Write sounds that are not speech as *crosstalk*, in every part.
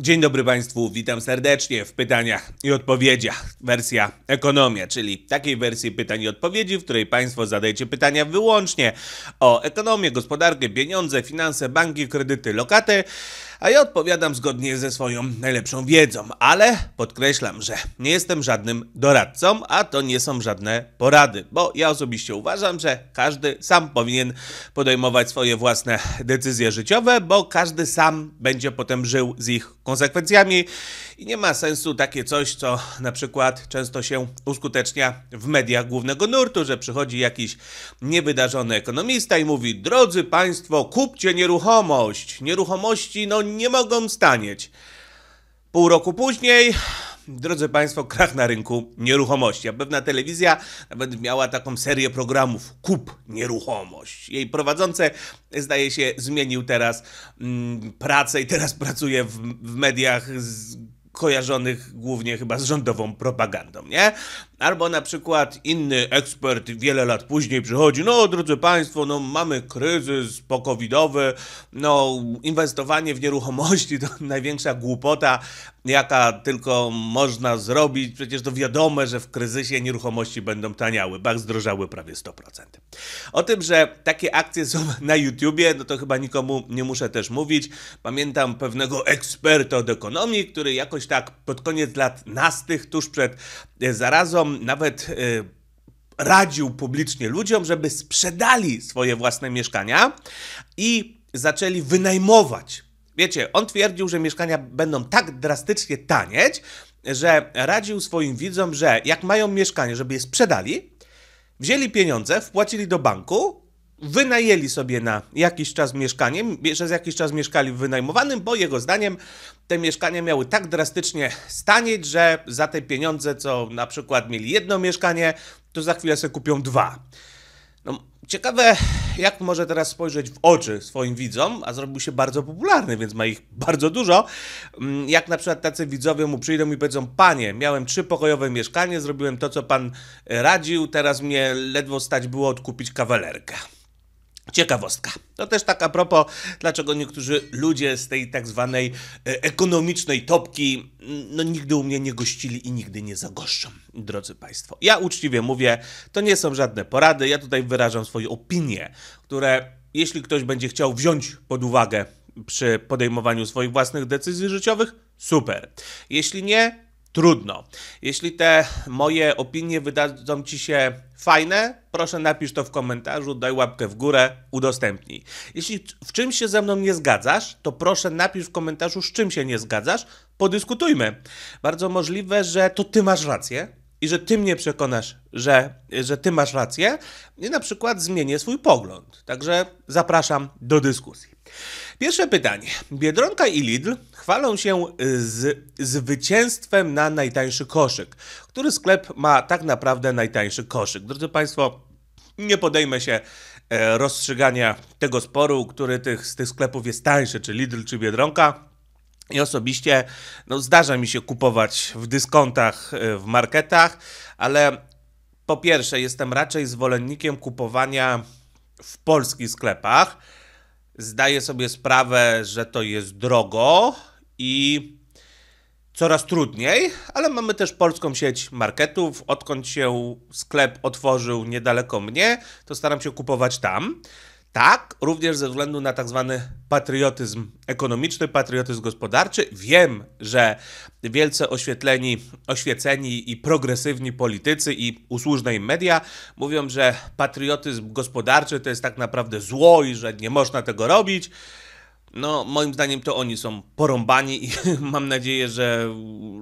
Dzień dobry Państwu, witam serdecznie w pytaniach i odpowiedziach. Wersja ekonomia, czyli takiej wersji pytań i odpowiedzi, w której Państwo zadajecie pytania wyłącznie o ekonomię, gospodarkę, pieniądze, finanse, banki, kredyty, lokaty a ja odpowiadam zgodnie ze swoją najlepszą wiedzą, ale podkreślam, że nie jestem żadnym doradcą, a to nie są żadne porady, bo ja osobiście uważam, że każdy sam powinien podejmować swoje własne decyzje życiowe, bo każdy sam będzie potem żył z ich konsekwencjami i nie ma sensu takie coś, co na przykład często się uskutecznia w mediach głównego nurtu, że przychodzi jakiś niewydarzony ekonomista i mówi: Drodzy Państwo, kupcie nieruchomość. Nieruchomości no nie mogą stanieć. Pół roku później drodzy Państwo, krach na rynku nieruchomości. A pewna telewizja nawet miała taką serię programów Kup Nieruchomość. Jej prowadzący, zdaje się, zmienił teraz mm, pracę i teraz pracuje w, w mediach z kojarzonych głównie chyba z rządową propagandą, nie? Albo na przykład inny ekspert wiele lat później przychodzi, no drodzy Państwo, no mamy kryzys pokowidowy, no inwestowanie w nieruchomości to *laughs* największa głupota, jaka tylko można zrobić, przecież to wiadome, że w kryzysie nieruchomości będą taniały, bank zdrożały prawie 100%. O tym, że takie akcje są *laughs* na YouTubie, no to chyba nikomu nie muszę też mówić. Pamiętam pewnego eksperta od ekonomii, który jakoś tak pod koniec lat nastych, tuż przed e, zarazą, nawet y, radził publicznie ludziom, żeby sprzedali swoje własne mieszkania i zaczęli wynajmować. Wiecie, on twierdził, że mieszkania będą tak drastycznie tanieć, że radził swoim widzom, że jak mają mieszkanie, żeby je sprzedali, wzięli pieniądze, wpłacili do banku wynajęli sobie na jakiś czas mieszkanie, przez jakiś czas mieszkali w wynajmowanym, bo jego zdaniem te mieszkania miały tak drastycznie stanieć, że za te pieniądze, co na przykład mieli jedno mieszkanie, to za chwilę sobie kupią dwa. No, ciekawe, jak może teraz spojrzeć w oczy swoim widzom, a zrobił się bardzo popularny, więc ma ich bardzo dużo. Mm, jak na przykład tacy widzowie mu przyjdą i powiedzą: Panie, miałem trzy pokojowe mieszkanie, zrobiłem to, co pan e, radził, teraz mnie ledwo stać było odkupić kawalerkę. Ciekawostka. To też tak a propos, dlaczego niektórzy ludzie z tej tak zwanej e, ekonomicznej topki mm, no, nigdy u mnie nie gościli i nigdy nie zagoszczą, drodzy Państwo. Ja uczciwie mówię, to nie są żadne porady, ja tutaj wyrażam swoje opinie, które jeśli ktoś będzie chciał wziąć pod uwagę przy podejmowaniu swoich własnych decyzji życiowych, super. Jeśli nie, trudno. Jeśli te moje opinie wydadzą Ci się fajne, proszę napisz to w komentarzu, daj łapkę w górę, udostępnij. Jeśli w czymś się ze mną nie zgadzasz, to proszę napisz w komentarzu, z czym się nie zgadzasz, podyskutujmy. Bardzo możliwe, że to Ty masz rację, i że ty mnie przekonasz, że, że ty masz rację, i na przykład zmienię swój pogląd. Także zapraszam do dyskusji. Pierwsze pytanie. Biedronka i Lidl chwalą się y, z zwycięstwem na najtańszy koszyk. Który sklep ma tak naprawdę najtańszy koszyk? Drodzy Państwo, nie podejmę się e, rozstrzygania tego sporu, który tych, z tych sklepów jest tańszy, czy Lidl, czy Biedronka. I osobiście no, zdarza mi się kupować w dyskontach, e, w marketach, ale po pierwsze jestem raczej zwolennikiem kupowania w polskich sklepach, zdaję sobie sprawę, że to jest drogo i coraz trudniej, ale mamy też polską sieć marketów. Odkąd się sklep otworzył niedaleko mnie, to staram się kupować tam. Tak, również ze względu na tak zwany patriotyzm ekonomiczny, patriotyzm gospodarczy. Wiem, że wielce oświetleni, oświeceni i progresywni politycy i usłużne im media mówią, że patriotyzm gospodarczy to jest tak naprawdę zło i że nie można tego robić no moim zdaniem to oni są porąbani i *laughs* mam nadzieję, że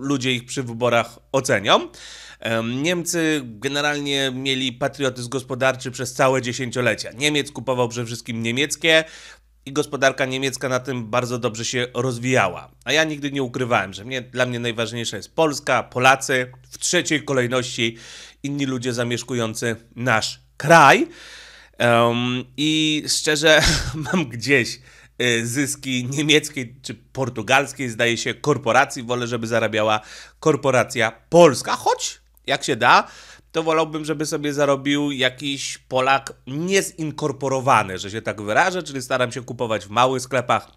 ludzie ich przy wyborach ocenią. Niemcy generalnie mieli patriotyzm gospodarczy przez całe dziesięciolecia. Niemiec kupował przede wszystkim niemieckie, i gospodarka niemiecka na tym bardzo dobrze się rozwijała. A ja nigdy nie ukrywałem, że mnie, dla mnie najważniejsza jest Polska, Polacy, w trzeciej kolejności inni ludzie zamieszkujący nasz kraj. Um, I szczerze *laughs* mam gdzieś Y, zyski niemieckiej czy portugalskiej, zdaje się, korporacji. Wolę, żeby zarabiała korporacja polska, choć jak się da, to wolałbym, żeby sobie zarobił jakiś Polak niezinkorporowany, że się tak wyrażę, czyli staram się kupować w małych sklepach.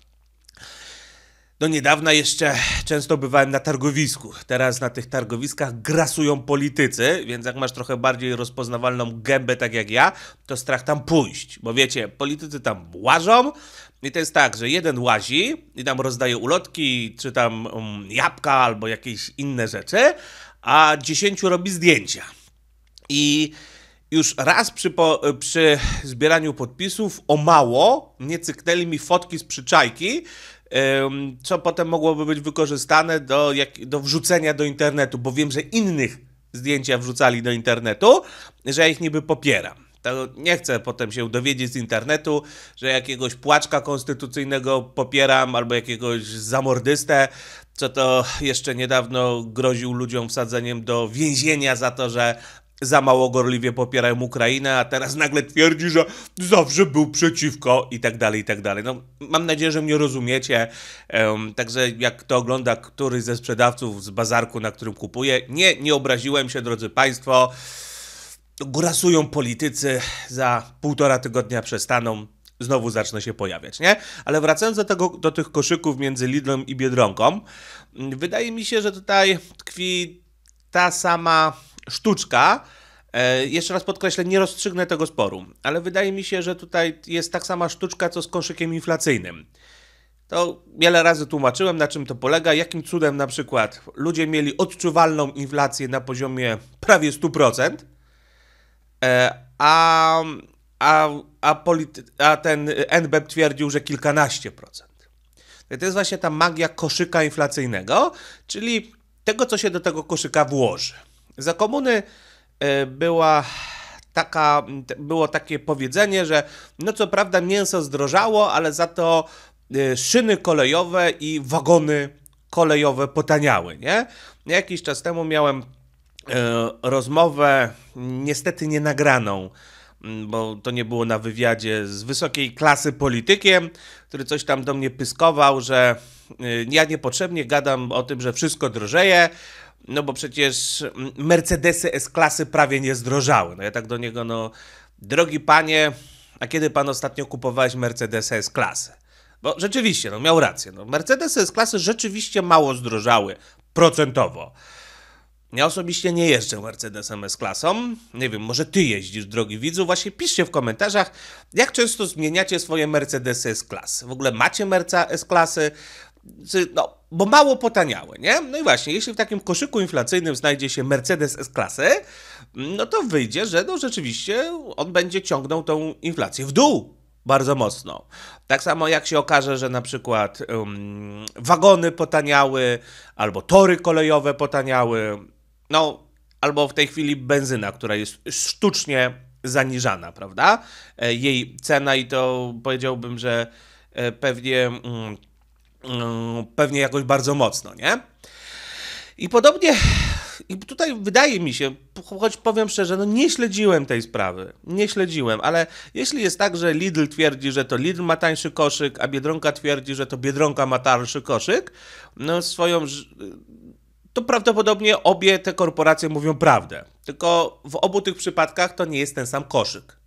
Do niedawna jeszcze często bywałem na targowisku. Teraz na tych targowiskach grasują politycy, więc jak masz trochę bardziej rozpoznawalną gębę, tak jak ja, to strach tam pójść. Bo wiecie, politycy tam łażą, i to jest tak, że jeden łazi i tam rozdaje ulotki, czy tam um, jabłka albo jakieś inne rzeczy, a dziesięciu robi zdjęcia. I już raz przy, po, przy zbieraniu podpisów o mało nie cyknęli mi fotki z przyczajki, co potem mogłoby być wykorzystane do, jak, do wrzucenia do internetu, bo wiem, że innych zdjęcia wrzucali do internetu, że ja ich niby popieram. To nie chcę potem się dowiedzieć z internetu, że jakiegoś płaczka konstytucyjnego popieram albo jakiegoś zamordystę, co to jeszcze niedawno groził ludziom wsadzeniem do więzienia za to, że za mało gorliwie popierają Ukrainę, a teraz nagle twierdzi, że zawsze był przeciwko i tak dalej, i tak dalej. No, mam nadzieję, że mnie rozumiecie. Um, także jak to ogląda któryś ze sprzedawców z bazarku, na którym kupuję, nie, nie obraziłem się, drodzy Państwo. No, grasują politycy, za półtora tygodnia przestaną, znowu zaczną się pojawiać, nie? Ale wracając do, tego, do tych koszyków między Lidlem i Biedronką, mm, wydaje mi się, że tutaj tkwi ta sama sztuczka. E, jeszcze raz podkreślę, nie rozstrzygnę tego sporu, ale wydaje mi się, że tutaj jest tak sama sztuczka, co z koszykiem inflacyjnym. To wiele razy tłumaczyłem, na czym to polega, jakim cudem na przykład ludzie mieli odczuwalną inflację na poziomie prawie 100%, E, a, a, a, polity, a ten NBEP twierdził, że kilkanaście procent. To jest właśnie ta magia koszyka inflacyjnego, czyli tego, co się do tego koszyka włoży. Za komuny e, była taka, było takie powiedzenie, że no co prawda mięso zdrożało, ale za to e, szyny kolejowe i wagony kolejowe potaniały, nie? Jakiś czas temu miałem E, rozmowę niestety nie nagraną, mm, bo to nie było na wywiadzie z wysokiej klasy politykiem, który coś tam do mnie pyskował, że y, ja niepotrzebnie gadam o tym, że wszystko drożeje, no bo przecież mm, Mercedesy S-klasy prawie nie zdrożały. No ja tak do niego, no drogi panie, a kiedy pan ostatnio kupowałeś Mercedes S-klasy? Bo rzeczywiście, no miał rację, no Mercedes S-klasy rzeczywiście mało zdrożały, procentowo. Ja osobiście nie jeżdżę Mercedesem S-klasą. Nie wiem, może ty jeździsz, drogi widzu. Właśnie piszcie w komentarzach, jak często zmieniacie swoje Mercedesy S-klasy. W ogóle macie Merca S-klasy? No, bo mało potaniały, nie? No i właśnie, jeśli w takim koszyku inflacyjnym znajdzie się Mercedes S-klasy, no to wyjdzie, że no rzeczywiście on będzie ciągnął tą inflację w dół, bardzo mocno. Tak samo jak się okaże, że na przykład um, wagony potaniały, albo tory kolejowe potaniały, no, albo w tej chwili benzyna, która jest sztucznie zaniżana, prawda? E, jej cena i to powiedziałbym, że e, pewnie, mm, mm, pewnie jakoś bardzo mocno, nie? I podobnie, i tutaj wydaje mi się, choć powiem szczerze, no nie śledziłem tej sprawy, nie śledziłem, ale jeśli jest tak, że Lidl twierdzi, że to Lidl ma tańszy koszyk, a Biedronka twierdzi, że to Biedronka ma tańszy koszyk, no swoją to prawdopodobnie obie te korporacje mówią prawdę. Tylko w obu tych przypadkach to nie jest ten sam koszyk.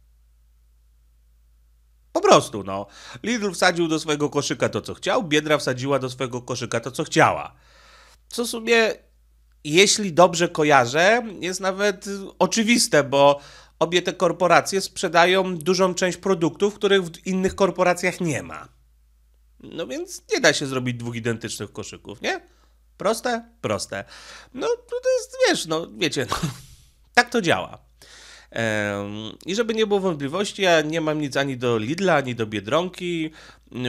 Po prostu, no. Lidl wsadził do swojego koszyka to, co chciał, Biedra wsadziła do swojego koszyka to, co chciała. Co w sumie, jeśli dobrze kojarzę, jest nawet oczywiste, bo obie te korporacje sprzedają dużą część produktów, których w innych korporacjach nie ma. No więc nie da się zrobić dwóch identycznych koszyków, nie? Proste? Proste. No, no, to jest, wiesz, no, wiecie, no, *laughs* tak to działa. I żeby nie było wątpliwości, ja nie mam nic ani do Lidla, ani do Biedronki.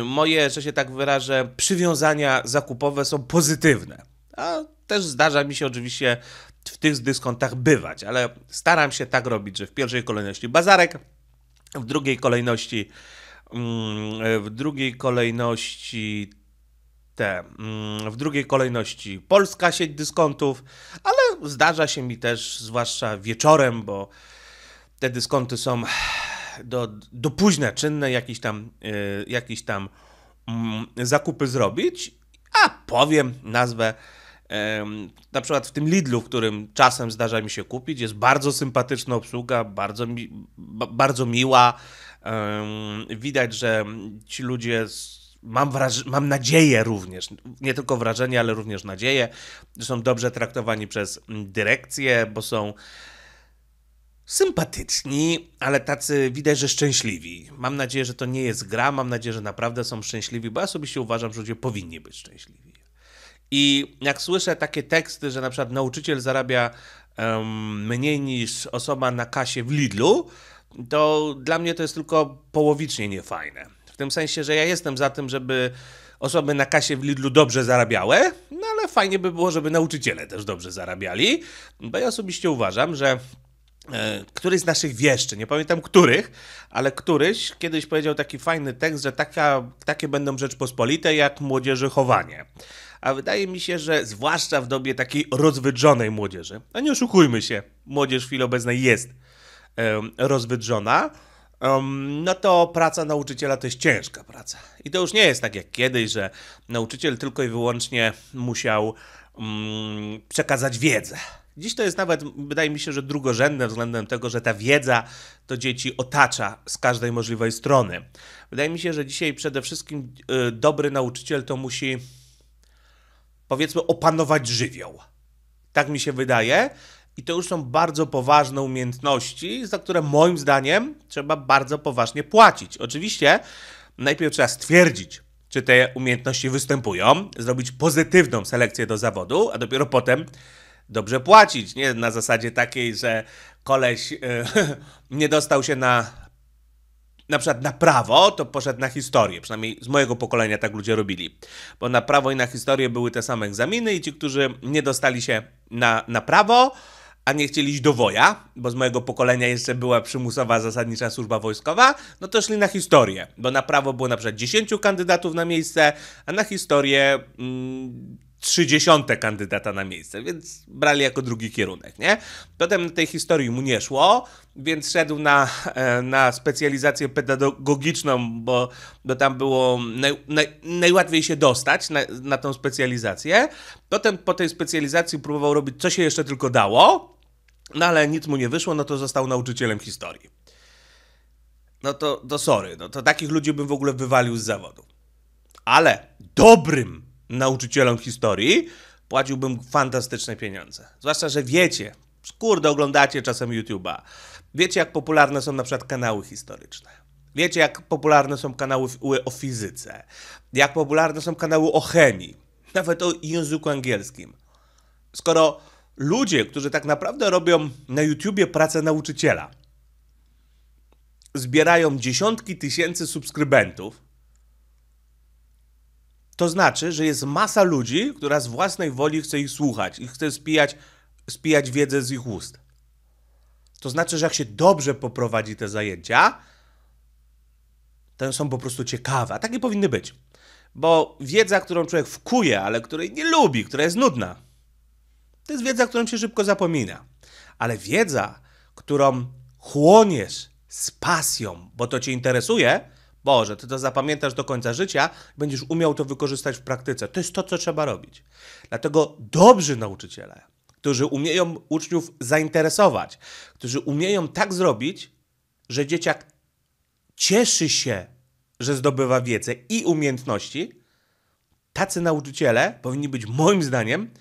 Moje, że się tak wyrażę, przywiązania zakupowe są pozytywne. A też zdarza mi się oczywiście w tych dyskontach bywać, ale staram się tak robić, że w pierwszej kolejności bazarek, w drugiej kolejności mm, w drugiej kolejności te mm, w drugiej kolejności polska sieć dyskontów, ale zdarza się mi też, zwłaszcza wieczorem, bo te dyskonty są do, do późna czynne, jakieś tam, y, jakieś tam mm, zakupy zrobić, a powiem nazwę. na przykład w tym Lidlu, w którym czasem zdarza mi się kupić, jest bardzo sympatyczna obsługa, bardzo, mi, bardzo miła. Widać, że ci ludzie z, mam, wraż- mam nadzieję również, nie tylko wrażenie, ale również nadzieję, że są dobrze traktowani przez mm, dyrekcję, bo są sympatyczni, ale tacy widać, że szczęśliwi. Mam nadzieję, że to nie jest gra, mam nadzieję, że naprawdę są szczęśliwi, bo ja osobiście uważam, że ludzie powinni być szczęśliwi. I jak słyszę takie teksty, że na przykład nauczyciel zarabia um, mniej niż osoba na kasie w Lidlu, to dla mnie to jest tylko połowicznie niefajne. W tym sensie, że ja jestem za tym, żeby osoby na kasie w Lidlu dobrze zarabiały, no ale fajnie by było, żeby nauczyciele też dobrze zarabiali, bo ja osobiście uważam, że e, któryś z naszych wieszczy, nie pamiętam których, ale któryś kiedyś powiedział taki fajny tekst, że taka, takie będą Rzeczpospolite jak młodzieży chowanie. A wydaje mi się, że zwłaszcza w dobie takiej rozwydrzonej młodzieży, a nie oszukujmy się, młodzież w chwili obecnej jest rozwydrzona, um, no to praca nauczyciela to jest ciężka praca. I to już nie jest tak jak kiedyś, że nauczyciel tylko i wyłącznie musiał um, przekazać wiedzę. Dziś to jest nawet, wydaje mi się, że drugorzędne względem tego, że ta wiedza to dzieci otacza z każdej możliwej strony. Wydaje mi się, że dzisiaj przede wszystkim y, dobry nauczyciel to musi, powiedzmy, opanować żywioł. Tak mi się wydaje, i to już są bardzo poważne umiejętności, za które moim zdaniem trzeba bardzo poważnie płacić. Oczywiście najpierw trzeba stwierdzić, czy te umiejętności występują, zrobić pozytywną selekcję do zawodu, a dopiero potem dobrze płacić. Nie na zasadzie takiej, że koleś yy, *laughs* nie dostał się na na przykład na prawo, to poszedł na historię. Przynajmniej z mojego pokolenia tak ludzie robili. Bo na prawo i na historię były te same egzaminy i ci, którzy nie dostali się na, na prawo, a nie chcieli iść do woja, bo z mojego pokolenia jeszcze była przymusowa zasadnicza służba wojskowa, no to szli na historię, bo na prawo było na przykład 10 kandydatów na miejsce, a na historię mm, trzydziesiąte kandydata na miejsce, więc brali jako drugi kierunek, nie? Potem tej historii mu nie szło, więc szedł na, e, na specjalizację pedagogiczną, bo, bo tam było naj, naj, najłatwiej się dostać na, na tą specjalizację. Potem po tej specjalizacji próbował robić, co się jeszcze tylko dało, no ale nic mu nie wyszło, no to został nauczycielem historii. No to, to sorry, no to takich ludzi bym w ogóle wywalił z zawodu. Ale dobrym nauczycielom historii, płaciłbym fantastyczne pieniądze. Zwłaszcza, że wiecie, skurde oglądacie czasem YouTube'a. Wiecie, jak popularne są na przykład kanały historyczne. Wiecie, jak popularne są kanały o fizyce. Jak popularne są kanały o chemii. Nawet o języku angielskim. Skoro ludzie, którzy tak naprawdę robią na YouTubie pracę nauczyciela, zbierają dziesiątki tysięcy subskrybentów, to znaczy, że jest masa ludzi, która z własnej woli chce ich słuchać i chce spijać, spijać wiedzę z ich ust. To znaczy, że jak się dobrze poprowadzi te zajęcia, to są po prostu ciekawe, a takie powinny być. Bo wiedza, którą człowiek wkuje, ale której nie lubi, która jest nudna, to jest wiedza, którą się szybko zapomina. Ale wiedza, którą chłoniesz z pasją, bo to cię interesuje, Boże, ty to zapamiętasz do końca życia, będziesz umiał to wykorzystać w praktyce. To jest to, co trzeba robić. Dlatego dobrzy nauczyciele, którzy umieją uczniów zainteresować, którzy umieją tak zrobić, że dzieciak cieszy się, że zdobywa wiedzę i umiejętności, tacy nauczyciele powinni być, moim zdaniem,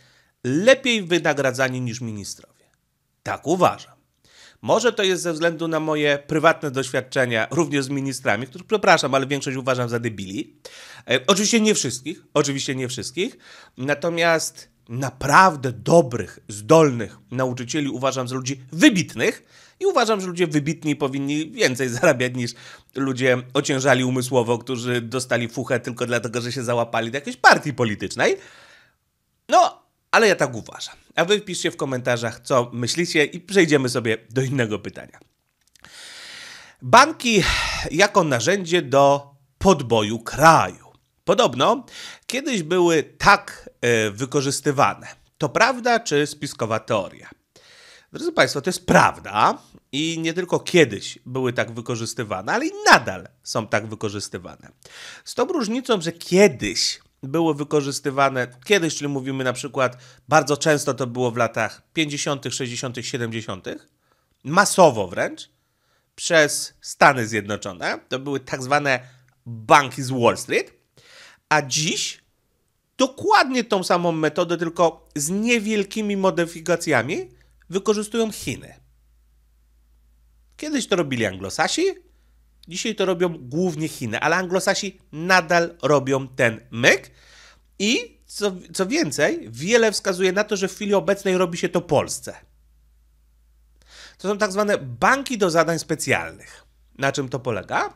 lepiej wynagradzani niż ministrowie. Tak uważam. Może to jest ze względu na moje prywatne doświadczenia, również z ministrami, których przepraszam, ale większość uważam za debili. E, oczywiście nie wszystkich, oczywiście nie wszystkich. Natomiast naprawdę dobrych, zdolnych nauczycieli uważam za ludzi wybitnych i uważam, że ludzie wybitni powinni więcej *laughs* zarabiać niż ludzie ociężali umysłowo, którzy dostali fuchę tylko dlatego, że się załapali do jakiejś partii politycznej. No, ale ja tak uważam. A wy piszcie w komentarzach, co myślicie i przejdziemy sobie do innego pytania. Banki jako narzędzie do podboju kraju. Podobno kiedyś były tak y, wykorzystywane. To prawda czy spiskowa teoria? Drodzy Państwo, to jest prawda i nie tylko kiedyś były tak wykorzystywane, ale i nadal są tak wykorzystywane. Z tą różnicą, że kiedyś było wykorzystywane kiedyś, czyli mówimy na przykład, bardzo często to było w latach 50., 60., 70., masowo wręcz, przez Stany Zjednoczone. To były tak zwane banki z Wall Street. A dziś dokładnie tą samą metodę, tylko z niewielkimi modyfikacjami, wykorzystują Chiny. Kiedyś to robili Anglosasi, Dzisiaj to robią głównie Chiny, ale Anglosasi nadal robią ten myk i co, co więcej, wiele wskazuje na to, że w chwili obecnej robi się to Polsce. To są tak zwane banki do zadań specjalnych. Na czym to polega?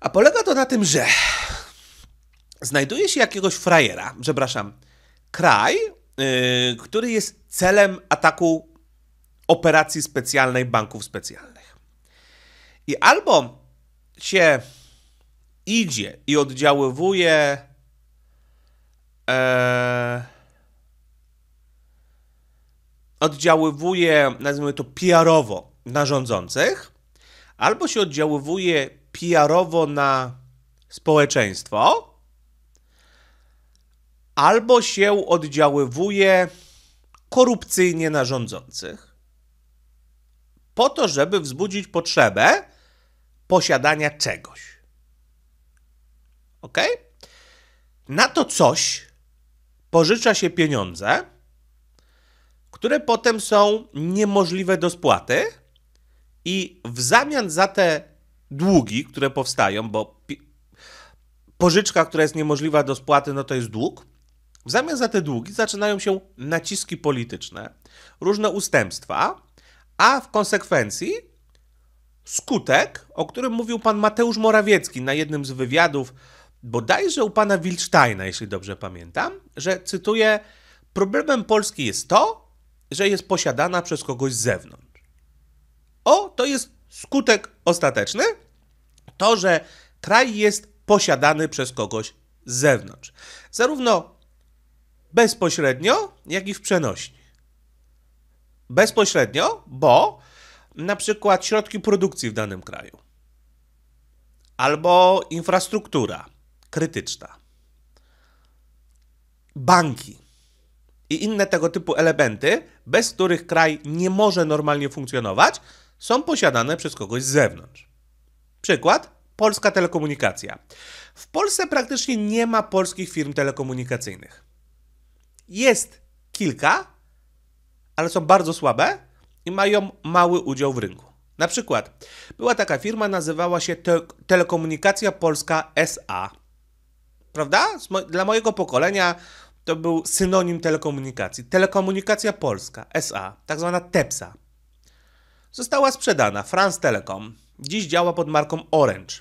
A polega to na tym, że znajduje się jakiegoś frajera, przepraszam, kraj, yy, który jest celem ataku operacji specjalnej banków specjalnych. I albo się idzie i oddziaływuje e, oddziaływuje, nazwijmy to PR-owo na rządzących, albo się oddziaływuje PR-owo na społeczeństwo, albo się oddziaływuje korupcyjnie na rządzących, po to, żeby wzbudzić potrzebę posiadania czegoś. Ok? Na to coś pożycza się pieniądze, które potem są niemożliwe do spłaty, i w zamian za te długi, które powstają, bo pożyczka, która jest niemożliwa do spłaty, no to jest dług. W zamian za te długi zaczynają się naciski polityczne, różne ustępstwa, a w konsekwencji skutek, o którym mówił pan Mateusz Morawiecki na jednym z wywiadów, bodajże u pana Wilcztajna, jeśli dobrze pamiętam, że cytuję: Problemem Polski jest to, że jest posiadana przez kogoś z zewnątrz. O, to jest skutek ostateczny? To, że kraj jest posiadany przez kogoś z zewnątrz. Zarówno bezpośrednio, jak i w przenośni. Bezpośrednio, bo na przykład środki produkcji w danym kraju, albo infrastruktura krytyczna, banki i inne tego typu elementy, bez których kraj nie może normalnie funkcjonować, są posiadane przez kogoś z zewnątrz. Przykład: polska telekomunikacja. W Polsce praktycznie nie ma polskich firm telekomunikacyjnych. Jest kilka, ale są bardzo słabe i mają mały udział w rynku. Na przykład była taka firma, nazywała się Te Telekomunikacja Polska SA. Prawda? Dla mojego pokolenia to był synonim telekomunikacji. Telekomunikacja Polska SA, tak zwana TEPSA. Została sprzedana France Telecom. Dziś działa pod marką Orange.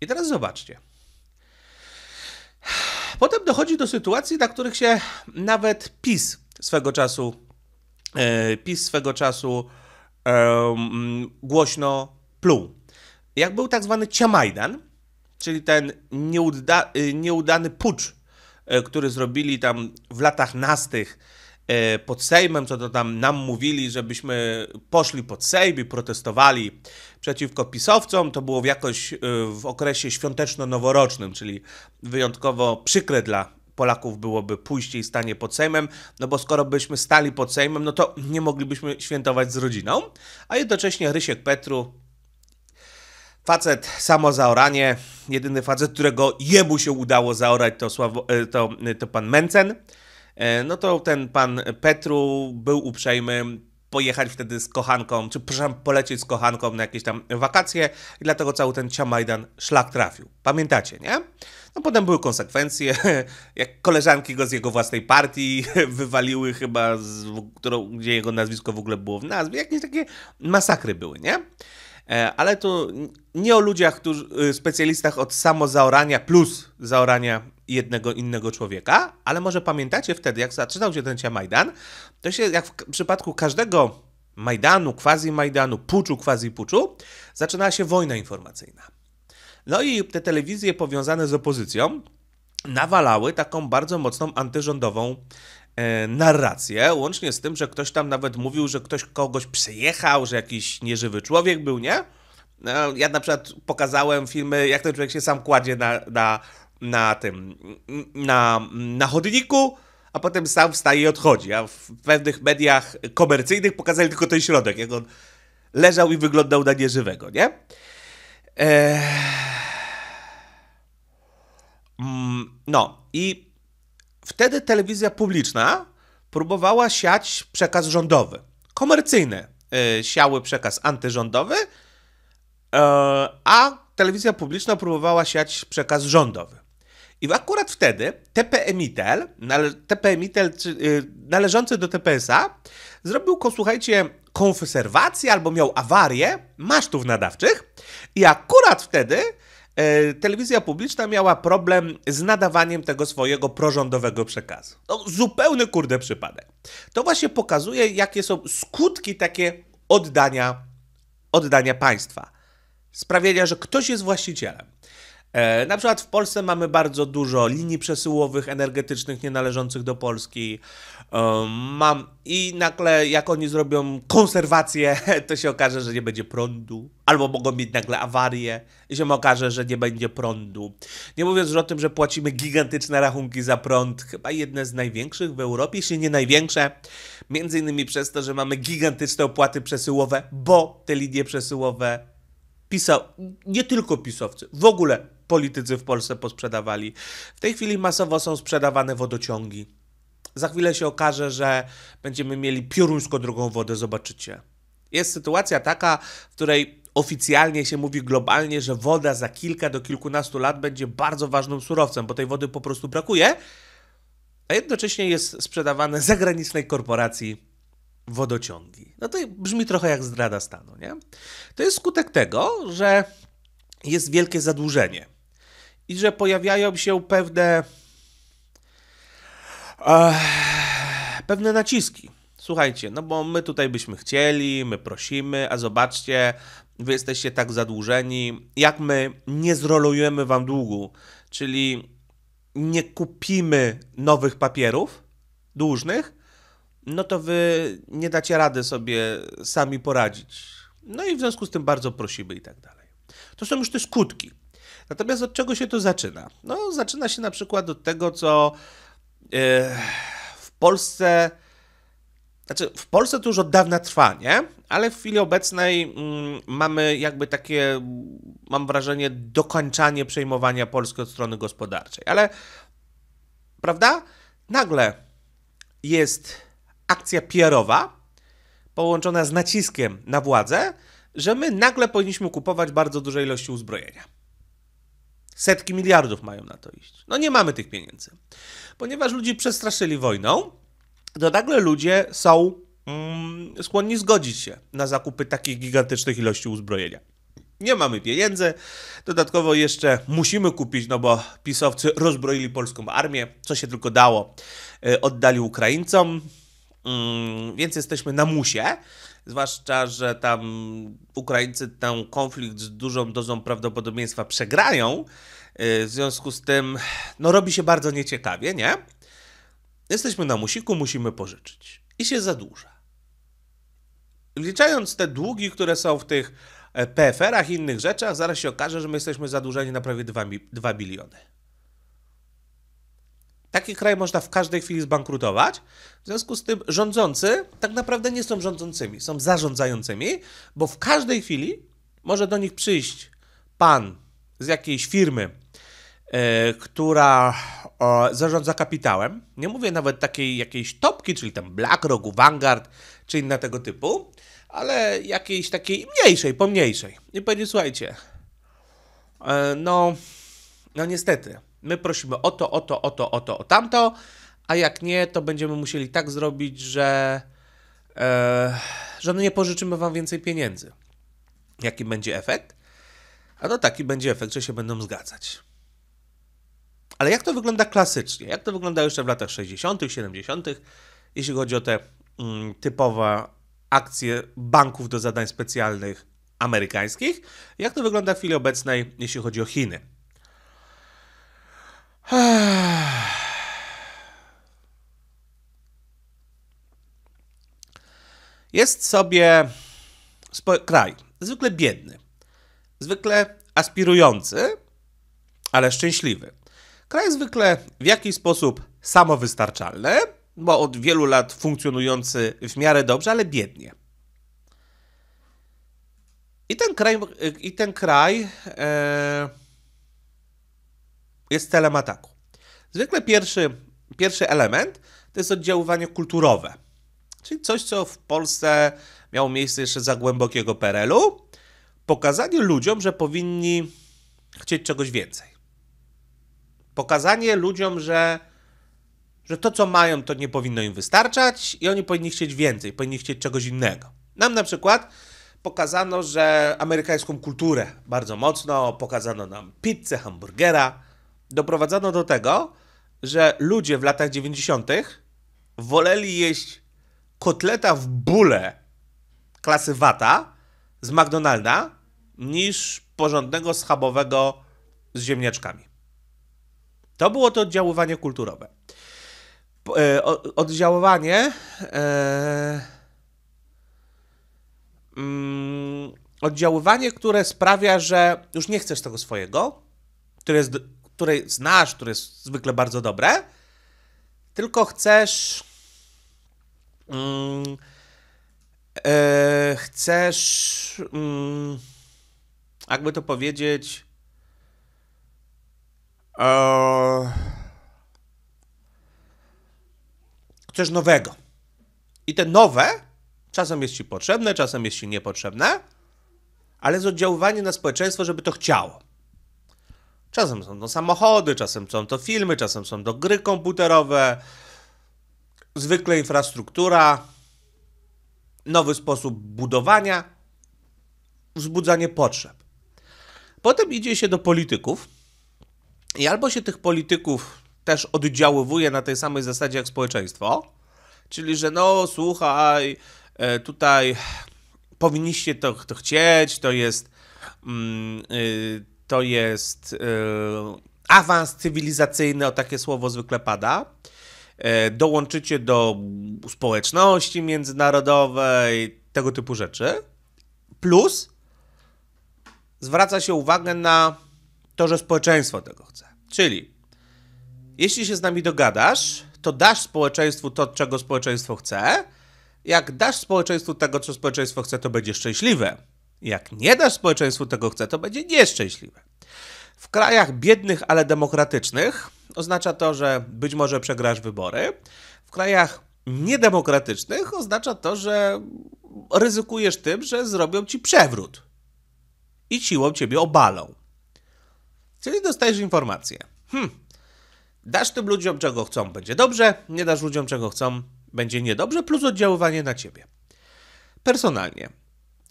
I teraz zobaczcie. Potem dochodzi do sytuacji, na których się nawet PiS swego czasu, e, PiS swego czasu e, mm, głośno pluł. Jak był tak zwany Ciamajdan, czyli ten e, nieudany pucz, który zrobili tam w latach nastych pod Sejmem, co to tam nam mówili, żebyśmy poszli pod Sejm i protestowali przeciwko pisowcom. To było w jakoś w okresie świąteczno-noworocznym, czyli wyjątkowo przykre dla Polaków byłoby pójście stanie pod Sejmem, no bo skoro byśmy stali pod Sejmem, no to nie moglibyśmy świętować z rodziną, a jednocześnie Rysiek Petru, facet samo zaoranie, jedyny facet, którego jemu się udało zaorać to, Sławo, e, to, to pan Mencen, e, no to ten pan Petru był uprzejmy, pojechać wtedy z kochanką, czy przepraszam, polecieć z kochanką na jakieś tam wakacje i dlatego cały ten Ciamajdan szlak trafił. Pamiętacie, nie? No potem były konsekwencje, *laughs* jak koleżanki go z jego własnej partii *laughs* wywaliły chyba, z, którą, gdzie jego nazwisko w ogóle było w nazwie, jakieś takie masakry były, nie? E, ale tu nie o ludziach, którzy, y, specjalistach od samozaorania plus zaorania jednego innego człowieka, ale może pamiętacie wtedy, jak zaczynał się ten Majdan, to się jak w przypadku każdego Majdanu, quasi-Majdanu, puczu, quasi-puczu, zaczynała się wojna informacyjna. No i te telewizje powiązane z opozycją nawalały taką bardzo mocną antyrządową E, narrację, łącznie z tym, że ktoś tam nawet mówił, że ktoś kogoś przejechał, że jakiś nieżywy człowiek był, nie? No, ja na przykład pokazałem filmy, jak ten człowiek się sam kładzie na, na, na tym, na, na chodniku, a potem sam wstaje i odchodzi. A w pewnych mediach komercyjnych pokazali tylko ten środek, jak on leżał i wyglądał na nieżywego, nie? Eee... No i Wtedy telewizja publiczna próbowała siać przekaz rządowy. Komercyjne siały przekaz antyrządowy, e, a telewizja publiczna próbowała siać przekaz rządowy. I akurat wtedy TP Emitel, TP Emitel e, należący do TPS-a, zrobił, słuchajcie, konfeserwację albo miał awarię masztów nadawczych i akurat wtedy E, telewizja publiczna miała problem z nadawaniem tego swojego prorządowego przekazu. No, zupełny kurde przypadek. To właśnie pokazuje, jakie są skutki takie oddania, oddania państwa. Sprawienia, że ktoś jest właścicielem. E, na przykład w Polsce mamy bardzo dużo linii przesyłowych energetycznych nienależących do Polski. E, mam i nagle, jak oni zrobią konserwację, *laughs* to się okaże, że nie będzie prądu. Albo mogą mieć nagle awarię i się okaże, że nie będzie prądu. Nie mówiąc już o tym, że płacimy gigantyczne rachunki za prąd, chyba jedne z największych w Europie, jeśli nie największe. Między innymi przez to, że mamy gigantyczne opłaty przesyłowe, bo te linie przesyłowe pisał, nie tylko pisowcy, w ogóle politycy w Polsce posprzedawali. W tej chwili masowo są sprzedawane wodociągi. Za chwilę się okaże, że będziemy mieli pioruńsko drugą wodę, zobaczycie. Jest sytuacja taka, w której oficjalnie się mówi globalnie, że woda za kilka do kilkunastu lat będzie bardzo ważnym surowcem, bo tej wody po prostu brakuje, a jednocześnie jest sprzedawane *laughs* zagranicznej korporacji wodociągi. No to brzmi trochę jak zdrada stanu, nie? To jest skutek tego, że jest wielkie zadłużenie i że pojawiają się pewne e, pewne naciski. Słuchajcie, no bo my tutaj byśmy chcieli, my prosimy, a zobaczcie, wy jesteście tak zadłużeni, jak my nie zrolujemy wam długu, czyli nie kupimy nowych papierów dłużnych, no to wy nie dacie rady sobie sami poradzić. No i w związku z tym bardzo prosimy i tak dalej. To są już te skutki. Natomiast od czego się to zaczyna? No, zaczyna się na przykład od tego, co e, w Polsce. Znaczy, w Polsce to już od dawna trwa, nie? Ale w chwili obecnej mm, mamy jakby takie, mam wrażenie, dokończanie przejmowania Polski od strony gospodarczej. Ale, prawda? Nagle jest akcja PR-owa połączona z naciskiem na władzę, że my nagle powinniśmy kupować bardzo duże ilości uzbrojenia. Setki miliardów mają na to iść. No nie mamy tych pieniędzy. Ponieważ ludzi przestraszyli wojną, to nagle ludzie są mm, skłonni zgodzić się na zakupy takich gigantycznych ilości uzbrojenia. Nie mamy pieniędzy, dodatkowo jeszcze musimy kupić, no bo pisowcy rozbroili polską armię, co się tylko dało. E, oddali Ukraińcom, Mm, więc jesteśmy na musie. Zwłaszcza, że tam Ukraińcy ten konflikt z dużą dozą prawdopodobieństwa przegrają. Y, w związku z tym, no robi się bardzo nieciekawie, nie? Jesteśmy na musiku, musimy pożyczyć. I się zadłuża. Wliczając te długi, które są w tych e, PFR-ach i innych rzeczach, zaraz się okaże, że my jesteśmy zadłużeni na prawie 2, 2 biliony. Taki kraj można w każdej chwili zbankrutować. W związku z tym rządzący tak naprawdę nie są rządzącymi, są zarządzającymi, bo w każdej chwili może do nich przyjść pan z jakiejś firmy, yy, która o, zarządza kapitałem. Nie mówię nawet takiej jakiejś topki, czyli tam BlackRock, Vanguard czy inna tego typu, ale jakiejś takiej mniejszej, pomniejszej. I powiedzieć, słuchajcie, yy, no, no niestety, My prosimy o to, o to, o to, o to, o tamto, a jak nie, to będziemy musieli tak zrobić, że, e, że no nie pożyczymy wam więcej pieniędzy. Jaki będzie efekt? A no taki będzie efekt, że się będą zgadzać. Ale jak to wygląda klasycznie? Jak to wygląda jeszcze w latach 60., 70., jeśli chodzi o te mm, typowe akcje banków do zadań specjalnych amerykańskich? Jak to wygląda w chwili obecnej, jeśli chodzi o Chiny? *sighs* Jest sobie kraj, zwykle biedny, zwykle aspirujący, ale szczęśliwy. Kraj zwykle w jakiś sposób samowystarczalny, bo od wielu lat funkcjonujący w miarę dobrze, ale biednie. I ten kraj, i ten kraj e, jest celem ataku. Zwykle pierwszy, pierwszy element to jest oddziaływanie kulturowe, czyli coś, co w Polsce miało miejsce jeszcze za głębokiego PRL-u, pokazanie ludziom, że powinni chcieć czegoś więcej. Pokazanie ludziom, że, że to, co mają, to nie powinno im wystarczać i oni powinni chcieć więcej, powinni chcieć czegoś innego. Nam na przykład pokazano, że amerykańską kulturę bardzo mocno, pokazano nam pizzę, hamburgera, doprowadzono do tego, że ludzie w latach 90. woleli jeść kotleta w bóle klasy Wata z McDonalda niż porządnego schabowego z ziemniaczkami. To było to oddziaływanie kulturowe. E, oddziaływanie. E, mm, oddziaływanie, które sprawia, że już nie chcesz tego swojego, które jest które znasz, które jest zwykle bardzo dobre, tylko chcesz. Mm, e, chcesz. Mm, jakby to powiedzieć. E, chcesz nowego. I te nowe czasem jest ci potrzebne, czasem jest ci niepotrzebne, ale z oddziaływaniem na społeczeństwo, żeby to chciało. Czasem są to samochody, czasem są to filmy, czasem są to gry komputerowe, zwykle infrastruktura, nowy sposób budowania, wzbudzanie potrzeb. Potem idzie się do polityków i albo się tych polityków też oddziaływuje na tej samej zasadzie jak społeczeństwo, czyli że no słuchaj, e, tutaj powinniście to, to chcieć, to jest. Mm, y, to jest yy, awans cywilizacyjny, o takie słowo zwykle pada. Yy, dołączycie do społeczności międzynarodowej, tego typu rzeczy. Plus zwraca się uwagę na to, że społeczeństwo tego chce. Czyli jeśli się z nami dogadasz, to dasz społeczeństwu to, czego społeczeństwo chce. Jak dasz społeczeństwu tego, co społeczeństwo chce, to będzie szczęśliwe. Jak nie dasz społeczeństwu tego chce, to będzie nieszczęśliwe. W krajach biednych, ale demokratycznych oznacza to, że być może przegrasz wybory. W krajach niedemokratycznych oznacza to, że ryzykujesz tym, że zrobią ci przewrót i siłą ciebie obalą. Czyli dostajesz informację. Hm. Dasz tym ludziom czego chcą, będzie dobrze, nie dasz ludziom czego chcą, będzie niedobrze, plus oddziaływanie na ciebie. Personalnie,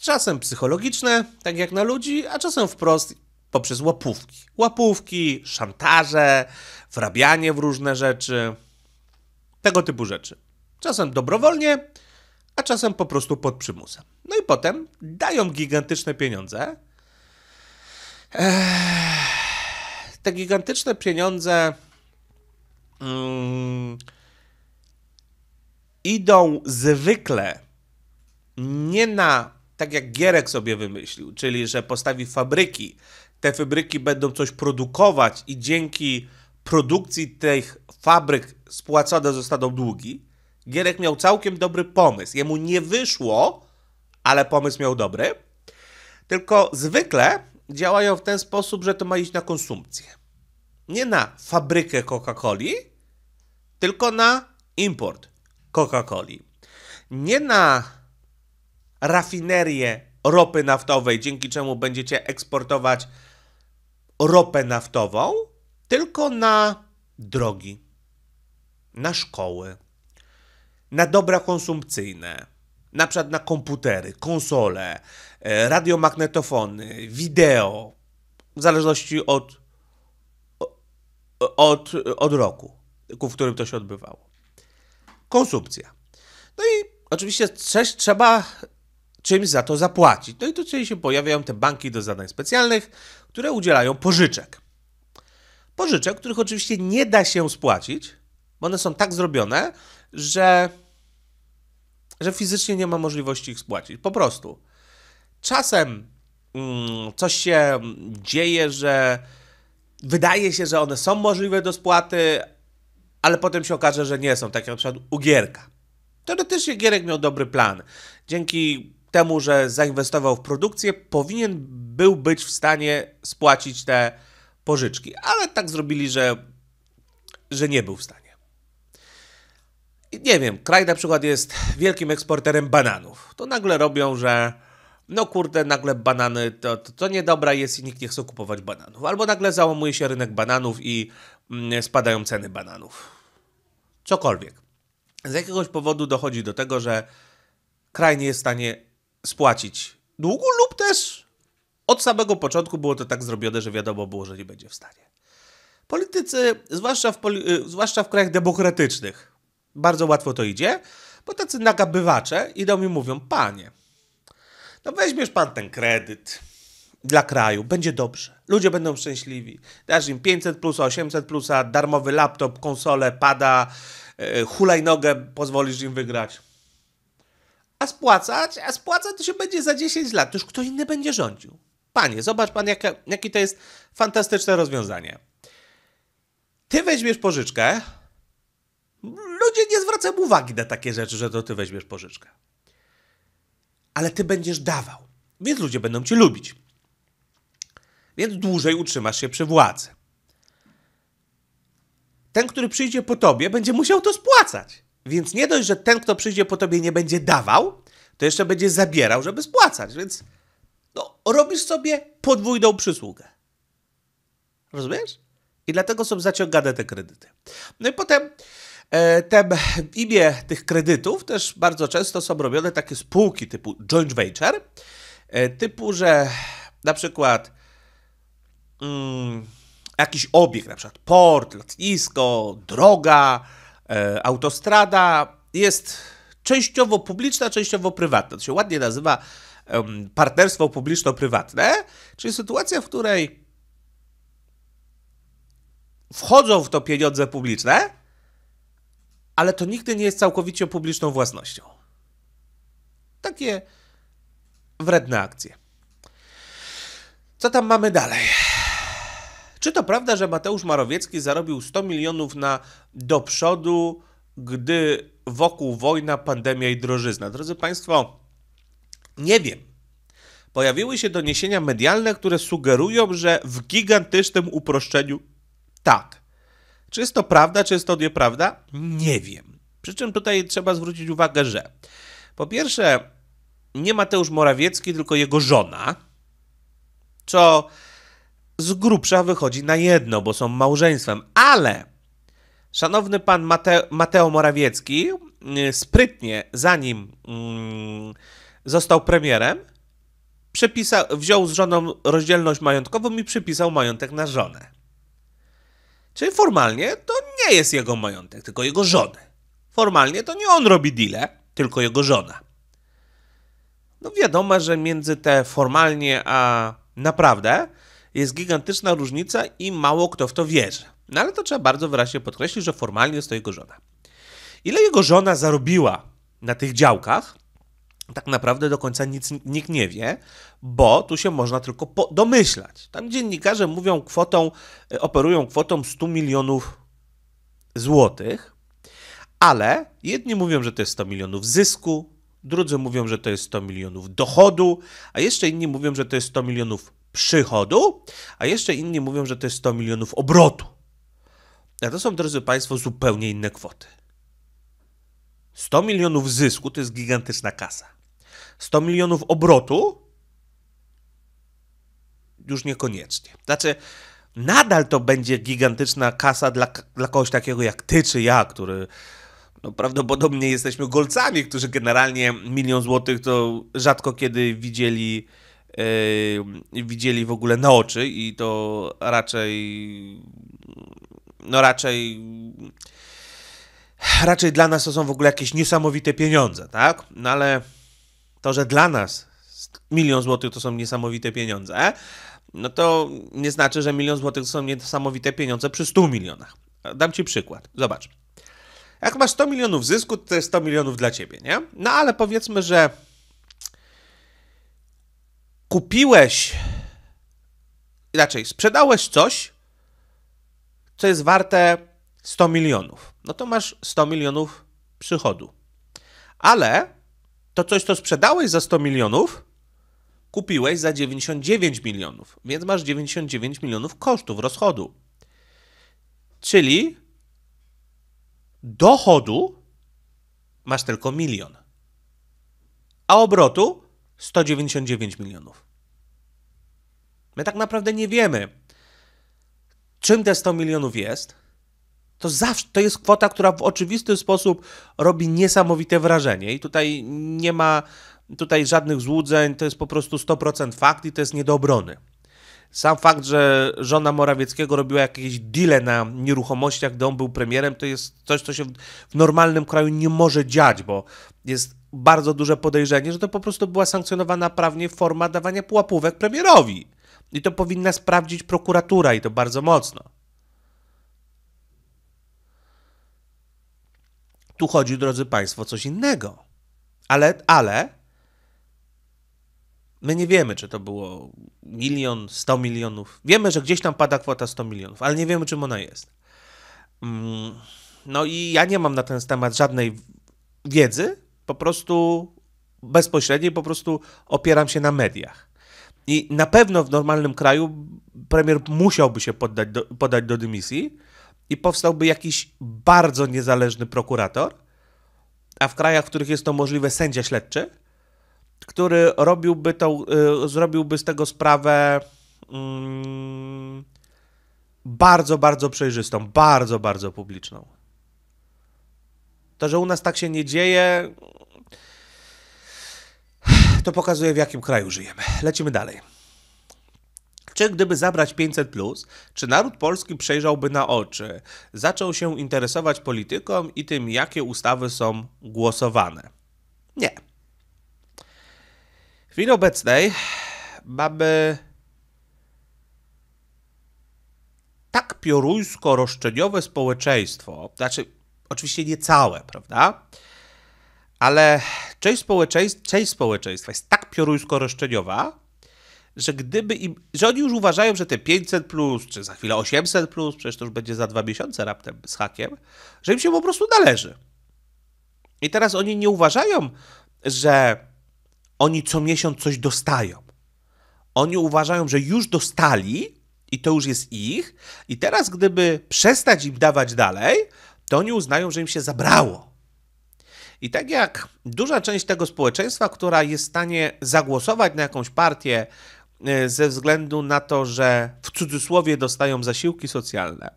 Czasem psychologiczne, tak jak na ludzi, a czasem wprost poprzez łapówki. Łapówki, szantaże, wrabianie w różne rzeczy, tego typu rzeczy. Czasem dobrowolnie, a czasem po prostu pod przymusem. No i potem dają gigantyczne pieniądze. Eee, te gigantyczne pieniądze mm, idą zwykle nie na tak jak Gierek sobie wymyślił, czyli że postawi fabryki, te fabryki będą coś produkować i dzięki produkcji tych fabryk spłacone zostaną długi. Gierek miał całkiem dobry pomysł. Jemu nie wyszło, ale pomysł miał dobry. Tylko zwykle działają w ten sposób, że to ma iść na konsumpcję. Nie na fabrykę Coca-Coli, tylko na import Coca-Coli. Nie na rafinerię ropy naftowej, dzięki czemu będziecie eksportować ropę naftową, tylko na drogi, na szkoły, na dobra konsumpcyjne, na przykład na komputery, konsole, e, radiomagnetofony, wideo, w zależności od, od, od roku, w którym to się odbywało. Konsumpcja. No i oczywiście coś trzeba czymś za to zapłacić. No i tu się pojawiają te banki do zadań specjalnych, które udzielają pożyczek. Pożyczek, których oczywiście nie da się spłacić, bo one są tak zrobione, że, że fizycznie nie ma możliwości ich spłacić. Po prostu. Czasem mm, coś się dzieje, że wydaje się, że one są możliwe do spłaty, ale potem się okaże, że nie są, tak jak na przykład u Gierka. Teoretycznie Gierek miał dobry plan. Dzięki temu, że zainwestował w produkcję, powinien był być w stanie spłacić te pożyczki. Ale tak zrobili, że, że nie był w stanie. I nie wiem, kraj na przykład jest wielkim eksporterem bananów. To nagle robią, że no kurde, nagle banany to, to, to niedobra jest i nikt nie chce kupować bananów. Albo nagle załamuje się rynek bananów i mm, spadają ceny bananów. Cokolwiek. Z jakiegoś powodu dochodzi do tego, że kraj nie jest w stanie spłacić długu lub też od samego początku było to tak zrobione, że wiadomo było, że nie będzie w stanie. Politycy, zwłaszcza w, poli y, zwłaszcza w krajach demokratycznych, bardzo łatwo to idzie, bo tacy nagabywacze idą i mówią, panie, no weźmiesz pan ten kredyt dla kraju, będzie dobrze, ludzie będą szczęśliwi, dasz im 500 plus, 800 plusa, darmowy laptop, konsolę, pada, y, hulajnogę pozwolisz im wygrać. A spłacać? A spłacać to się będzie za 10 lat, to już kto inny będzie rządził. Panie, zobacz pan, jakie to jest fantastyczne rozwiązanie. Ty weźmiesz pożyczkę, ludzie nie zwracają uwagi na takie rzeczy, że to ty weźmiesz pożyczkę. Ale ty będziesz dawał, więc ludzie będą cię lubić. Więc dłużej utrzymasz się przy władzy. Ten, który przyjdzie po tobie, będzie musiał to spłacać. Więc nie dość, że ten, kto przyjdzie po tobie, nie będzie dawał, to jeszcze będzie zabierał, żeby spłacać. Więc no, robisz sobie podwójną przysługę. Rozumiesz? I dlatego są zaciągane te kredyty. No i potem e, w imię tych kredytów też bardzo często są robione takie spółki typu joint venture, e, typu, że na przykład mm, jakiś obiekt, na przykład port, lotnisko, droga, E, autostrada jest częściowo publiczna, częściowo prywatna. To się ładnie nazywa partnerstwo publiczno-prywatne, czyli sytuacja, w której wchodzą w to pieniądze publiczne, ale to nigdy nie jest całkowicie publiczną własnością. Takie wredne akcje. Co tam mamy dalej? Czy to prawda, że Mateusz Marowiecki zarobił 100 milionów na do przodu, gdy wokół wojna, pandemia i drożyzna? Drodzy Państwo, nie wiem. Pojawiły się doniesienia medialne, które sugerują, że w gigantycznym uproszczeniu tak. Czy jest to prawda, czy jest to nieprawda? Nie wiem. Przy czym tutaj trzeba zwrócić uwagę, że po pierwsze, nie Mateusz Morawiecki, tylko jego żona, co z grubsza wychodzi na jedno, bo są małżeństwem. Ale szanowny pan Mate Mateo Morawiecki mm, sprytnie, zanim mm, został premierem, przypisał, wziął z żoną rozdzielność majątkową i przypisał majątek na żonę. Czyli formalnie to nie jest jego majątek, tylko jego żony. Formalnie to nie on robi deal, tylko jego żona. No wiadomo, że między te formalnie a naprawdę jest gigantyczna różnica i mało kto w to wierzy. No ale to trzeba bardzo wyraźnie podkreślić, że formalnie jest to jego żona. Ile jego żona zarobiła na tych działkach, tak naprawdę do końca nic nikt nie wie, bo tu się można tylko domyślać. Tam dziennikarze mówią kwotą, e, operują kwotą 100 milionów złotych, ale jedni mówią, że to jest 100 milionów zysku, drudzy mówią, że to jest 100 milionów dochodu, a jeszcze inni mówią, że to jest 100 milionów przychodu, a jeszcze inni mówią, że to jest 100 milionów obrotu. A to są, drodzy Państwo, zupełnie inne kwoty. 100 milionów zysku to jest gigantyczna kasa. 100 milionów obrotu już niekoniecznie. Znaczy, nadal to będzie gigantyczna kasa dla, dla kogoś takiego jak ty czy ja, który no, prawdopodobnie jesteśmy golcami, którzy generalnie milion złotych to rzadko kiedy widzieli widzieli w ogóle na oczy i to raczej no raczej raczej dla nas to są w ogóle jakieś niesamowite pieniądze, tak? No ale to, że dla nas milion złotych to są niesamowite pieniądze, no to nie znaczy, że milion złotych to są niesamowite pieniądze przy 100 milionach. Dam ci przykład. Zobacz. Jak masz 100 milionów zysku, to jest 100 milionów dla ciebie, nie? No ale powiedzmy, że kupiłeś, raczej sprzedałeś coś, co jest warte 100 milionów. No to masz 100 milionów przychodu. Ale to coś, co sprzedałeś za 100 milionów, kupiłeś za 99 milionów, więc masz 99 milionów kosztów rozchodu. Czyli dochodu masz tylko milion, a obrotu 199 milionów. My tak naprawdę nie wiemy, czym te 100 milionów jest. To zawsze to jest kwota, która w oczywisty sposób robi niesamowite wrażenie. I tutaj nie ma tutaj żadnych złudzeń, to jest po prostu 100% fakt i to jest nie do obrony. Sam fakt, że żona Morawieckiego robiła jakieś deale na nieruchomościach, gdy on był premierem, to jest coś, co się w normalnym kraju nie może dziać, bo jest bardzo duże podejrzenie, że to po prostu była sankcjonowana prawnie forma dawania pułapówek premierowi. I to powinna sprawdzić prokuratura i to bardzo mocno. Tu chodzi, drodzy Państwo, o coś innego. Ale, ale my nie wiemy, czy to było milion, sto milionów. Wiemy, że gdzieś tam pada kwota 100 milionów, ale nie wiemy, czym ona jest. Mm, no i ja nie mam na ten temat żadnej wiedzy, po prostu bezpośrednio po prostu opieram się na mediach. I na pewno w normalnym kraju premier musiałby się poddać do, podać do dymisji i powstałby jakiś bardzo niezależny prokurator, a w krajach, w których jest to możliwe, sędzia śledczy, który robiłby y, zrobiłby z tego sprawę mm, bardzo, bardzo przejrzystą, bardzo, bardzo publiczną. To, że u nas tak się nie dzieje, to pokazuje, w jakim kraju żyjemy. Lecimy dalej. Czy gdyby zabrać 500, plus, czy naród polski przejrzałby na oczy, zaczął się interesować polityką i tym, jakie ustawy są głosowane? Nie. W chwili obecnej mamy tak piorujsko-roszczeniowe społeczeństwo, znaczy Oczywiście nie całe, prawda? Ale część społeczeństwa, część społeczeństwa jest tak piorujsko roszczeniowa że gdyby im, że oni już uważają, że te 500 plus, czy za chwilę 800 plus, przecież to już będzie za dwa miesiące raptem z hakiem, że im się po prostu należy. I teraz oni nie uważają, że oni co miesiąc coś dostają. Oni uważają, że już dostali i to już jest ich, i teraz gdyby przestać im dawać dalej, to oni uznają, że im się zabrało. I tak jak duża część tego społeczeństwa, która jest w stanie zagłosować na jakąś partię e, ze względu na to, że w cudzysłowie dostają zasiłki socjalne,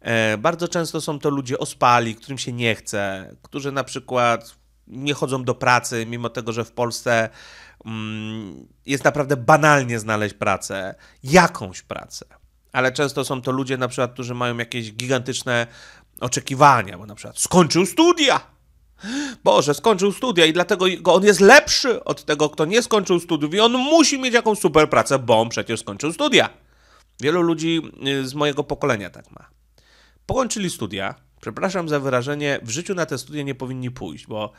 e, bardzo często są to ludzie ospali, którym się nie chce, którzy na przykład nie chodzą do pracy, mimo tego, że w Polsce mm, jest naprawdę banalnie znaleźć pracę, jakąś pracę. Ale często są to ludzie, na przykład, którzy mają jakieś gigantyczne oczekiwania, bo na przykład skończył studia. Boże, skończył studia i dlatego on jest lepszy od tego, kto nie skończył studiów i on musi mieć jakąś super pracę, bo on przecież skończył studia. Wielu ludzi y, z mojego pokolenia tak ma. Pokończyli studia, przepraszam za wyrażenie, w życiu na te studia nie powinni pójść, bo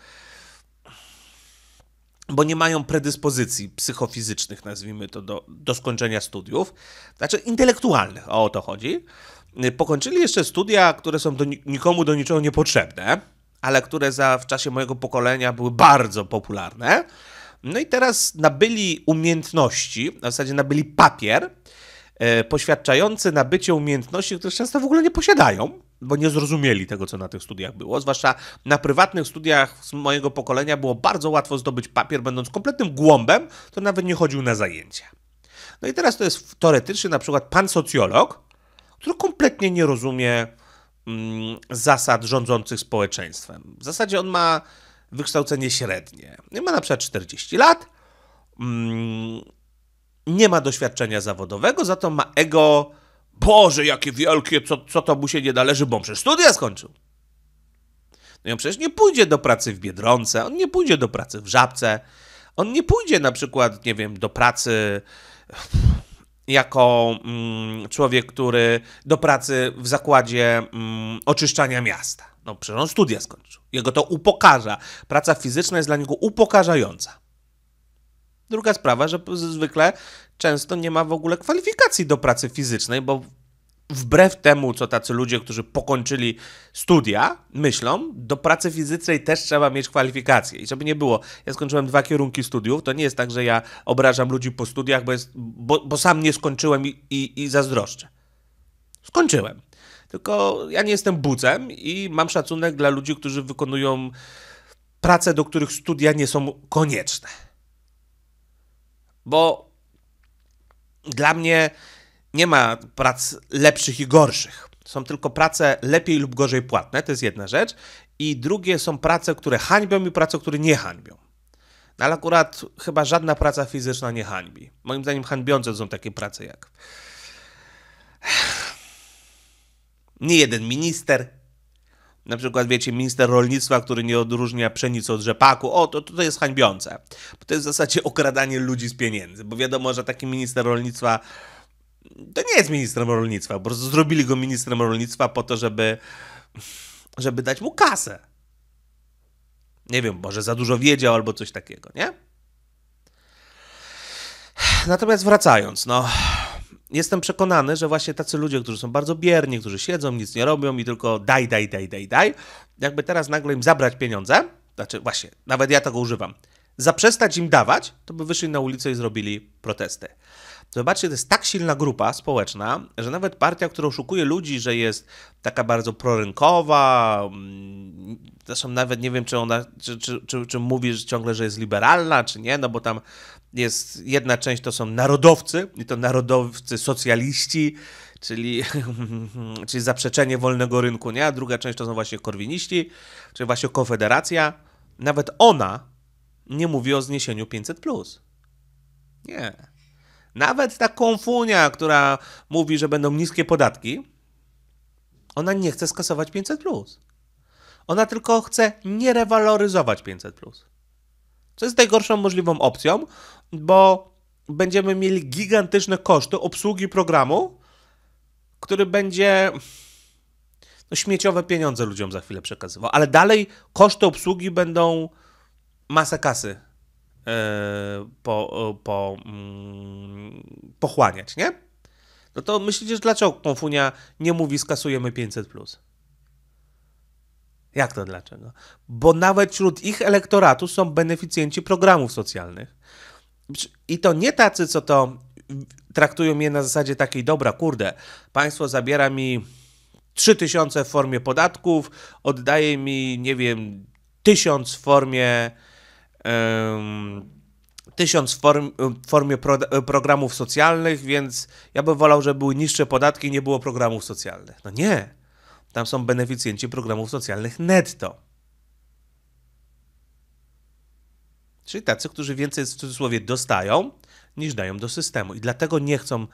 bo nie mają predyspozycji psychofizycznych, nazwijmy to, do, do skończenia studiów, znaczy intelektualnych, o to chodzi. Y, pokończyli jeszcze studia, które są do nikomu do niczego niepotrzebne, ale które za, w czasie mojego pokolenia były bardzo popularne. No i teraz nabyli umiejętności, w zasadzie nabyli papier y, poświadczający nabycie umiejętności, które często w ogóle nie posiadają, bo nie zrozumieli tego, co na tych studiach było. Zwłaszcza na prywatnych studiach z mojego pokolenia było bardzo łatwo zdobyć papier, będąc kompletnym głąbem, to nawet nie chodził na zajęcia. No i teraz to jest teoretycznie na przykład pan socjolog, który kompletnie nie rozumie mm, zasad rządzących społeczeństwem. W zasadzie on ma wykształcenie średnie. ma na przykład 40 lat, mm, nie ma doświadczenia zawodowego, za to ma ego, Boże, jakie wielkie, co, co to mu się nie należy, bo on przecież studia skończył. No i on przecież nie pójdzie do pracy w Biedronce, on nie pójdzie do pracy w Żabce, on nie pójdzie na przykład, nie wiem, do pracy jako mm, człowiek, który do pracy w zakładzie mm, oczyszczania miasta. No przecież on studia skończył. Jego to upokarza. Praca fizyczna jest dla niego upokarzająca. Druga sprawa, że zwykle często nie ma w ogóle kwalifikacji do pracy fizycznej, bo wbrew temu, co tacy ludzie, którzy pokończyli studia, myślą, do pracy fizycznej też trzeba mieć kwalifikacje. I żeby nie było, ja skończyłem dwa kierunki studiów, to nie jest tak, że ja obrażam ludzi po studiach, bo, jest, bo, bo sam nie skończyłem i, i, i zazdroszczę. Skończyłem. Tylko ja nie jestem bucem i mam szacunek dla ludzi, którzy wykonują prace, do których studia nie są konieczne. Bo dla mnie nie ma prac lepszych i gorszych. Są tylko prace lepiej lub gorzej płatne, to jest jedna rzecz. I drugie są prace, które hańbią i prace, które nie hańbią. No ale akurat chyba żadna praca fizyczna nie hańbi. Moim zdaniem hańbiące są takie prace jak *sighs* nie jeden minister. Na przykład, wiecie, minister rolnictwa, który nie odróżnia pszenicy od rzepaku. O, to tutaj jest hańbiące. Bo to jest w zasadzie okradanie ludzi z pieniędzy, bo wiadomo, że taki minister rolnictwa to nie jest ministrem rolnictwa, po prostu zrobili go ministrem rolnictwa po to, żeby, żeby dać mu kasę. Nie wiem, może za dużo wiedział albo coś takiego, nie? Natomiast wracając, no, jestem przekonany, że właśnie tacy ludzie, którzy są bardzo bierni, którzy siedzą, nic nie robią i tylko daj, daj, daj, daj, daj, jakby teraz nagle im zabrać pieniądze, znaczy właśnie, nawet ja tego używam, zaprzestać im dawać, to by wyszli na ulicę i zrobili protesty. Zobaczcie, to jest tak silna grupa społeczna, że nawet partia, która oszukuje ludzi, że jest taka bardzo prorynkowa, mm, zresztą nawet nie wiem, czy ona, czy, czy, czy, czy mówi ciągle, że jest liberalna, czy nie, no bo tam jest jedna część to są narodowcy, i to narodowcy socjaliści, czyli, *laughs* czyli zaprzeczenie wolnego rynku, nie? A druga część to są właśnie korwiniści, czyli właśnie konfederacja. Nawet ona nie mówi o zniesieniu 500. Nie. Nawet ta konfunia, która mówi, że będą niskie podatki, ona nie chce skasować 500. Ona tylko chce nie rewaloryzować 500. Co jest najgorszą możliwą opcją, bo będziemy mieli gigantyczne koszty obsługi programu, który będzie no, śmieciowe pieniądze ludziom za chwilę przekazywał. Ale dalej koszty obsługi będą masę kasy po, po, mm, pochłaniać, nie? No to myślicie, że dlaczego Konfunia nie mówi skasujemy 500+. Plus? Jak to dlaczego? Bo nawet wśród ich elektoratu są beneficjenci programów socjalnych. I to nie tacy, co to traktują mnie na zasadzie takiej, dobra, kurde, państwo zabiera mi 3000 w formie podatków, oddaje mi, nie wiem, 1000 w formie tysiąc w, form, formie pro, programów socjalnych, więc ja bym wolał, żeby były niższe podatki i nie było programów socjalnych. No nie. Tam są beneficjenci programów socjalnych netto. Czyli tacy, którzy więcej w cudzysłowie dostają, niż dają do systemu. I dlatego nie chcą,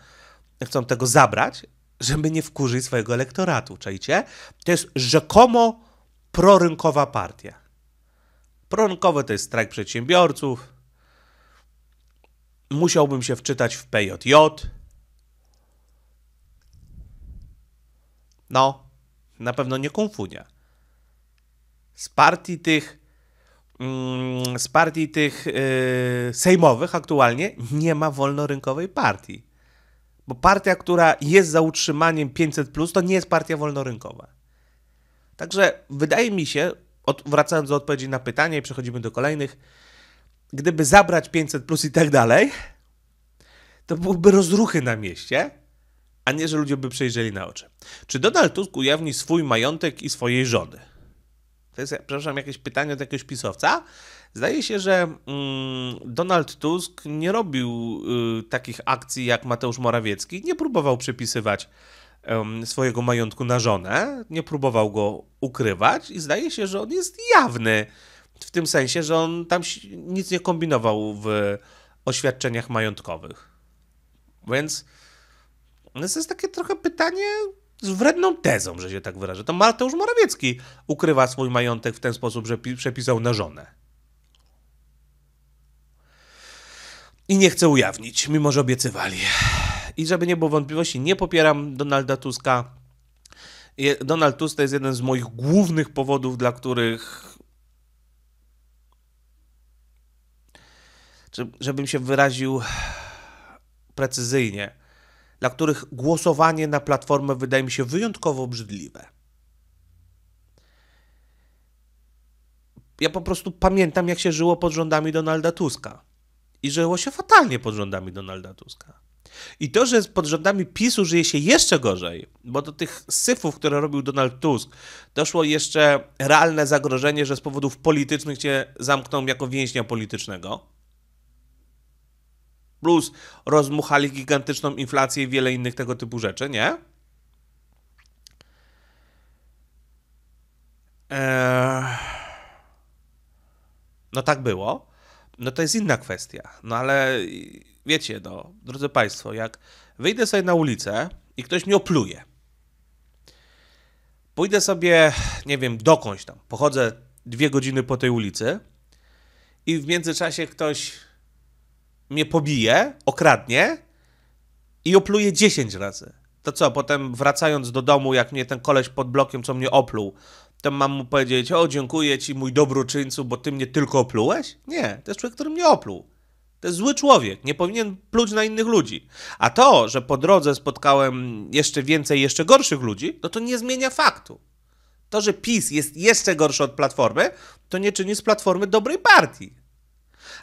chcą tego zabrać, żeby nie wkurzyć swojego elektoratu. Czajcie? To jest rzekomo prorynkowa partia pronkowe to jest strajk przedsiębiorców. Musiałbym się wczytać w PJJ. No, na pewno nie Kumfunia. Z partii tych, mm, z partii tych yy, sejmowych aktualnie nie ma wolnorynkowej partii. Bo partia, która jest za utrzymaniem 500, to nie jest partia wolnorynkowa. Także wydaje mi się, od, wracając do odpowiedzi na pytanie, przechodzimy do kolejnych. Gdyby zabrać 500 plus i tak dalej, to byłoby rozruchy na mieście, a nie, że ludzie by przejrzeli na oczy. Czy Donald Tusk ujawni swój majątek i swojej żony? To jest, przepraszam, jakieś pytanie od jakiegoś pisowca. Zdaje się, że mm, Donald Tusk nie robił y, takich akcji jak Mateusz Morawiecki, nie próbował przepisywać swojego majątku na żonę, nie próbował go ukrywać i zdaje się, że on jest jawny. W tym sensie, że on tam nic nie kombinował w oświadczeniach majątkowych. Więc no to jest takie trochę pytanie z wredną tezą, że się tak wyrażę. To Mateusz Morawiecki ukrywa swój majątek w ten sposób, że przepisał na żonę. I nie chce ujawnić, mimo że obiecywali. I żeby nie było wątpliwości, nie popieram Donalda Tuska. Donald Tusk to jest jeden z moich głównych powodów, dla których żebym się wyraził precyzyjnie, dla których głosowanie na platformę wydaje mi się wyjątkowo obrzydliwe. Ja po prostu pamiętam, jak się żyło pod rządami Donalda Tuska. I żyło się fatalnie pod rządami Donalda Tuska. I to, że pod rządami PiSu żyje się jeszcze gorzej, bo do tych syfów, które robił Donald Tusk, doszło jeszcze realne zagrożenie, że z powodów politycznych cię zamkną jako więźnia politycznego. Plus rozmuchali gigantyczną inflację i wiele innych tego typu rzeczy, nie? Eee... No tak było. No to jest inna kwestia. No ale wiecie, no, drodzy Państwo, jak wyjdę sobie na ulicę i ktoś mnie opluje, pójdę sobie, nie wiem, dokądś tam, pochodzę dwie godziny po tej ulicy i w międzyczasie ktoś mnie pobije, okradnie i opluje 10 razy. To co, potem wracając do domu, jak mnie ten koleś pod blokiem, co mnie opluł, to mam mu powiedzieć, o dziękuję ci mój dobroczyńcu, bo ty mnie tylko oplułeś? Nie, to jest człowiek, który mnie opluł. To jest zły człowiek, nie powinien pluć na innych ludzi. A to, że po drodze spotkałem jeszcze więcej, jeszcze gorszych ludzi, no to nie zmienia faktu. To, że PiS jest jeszcze gorszy od Platformy, to nie czyni z Platformy dobrej partii.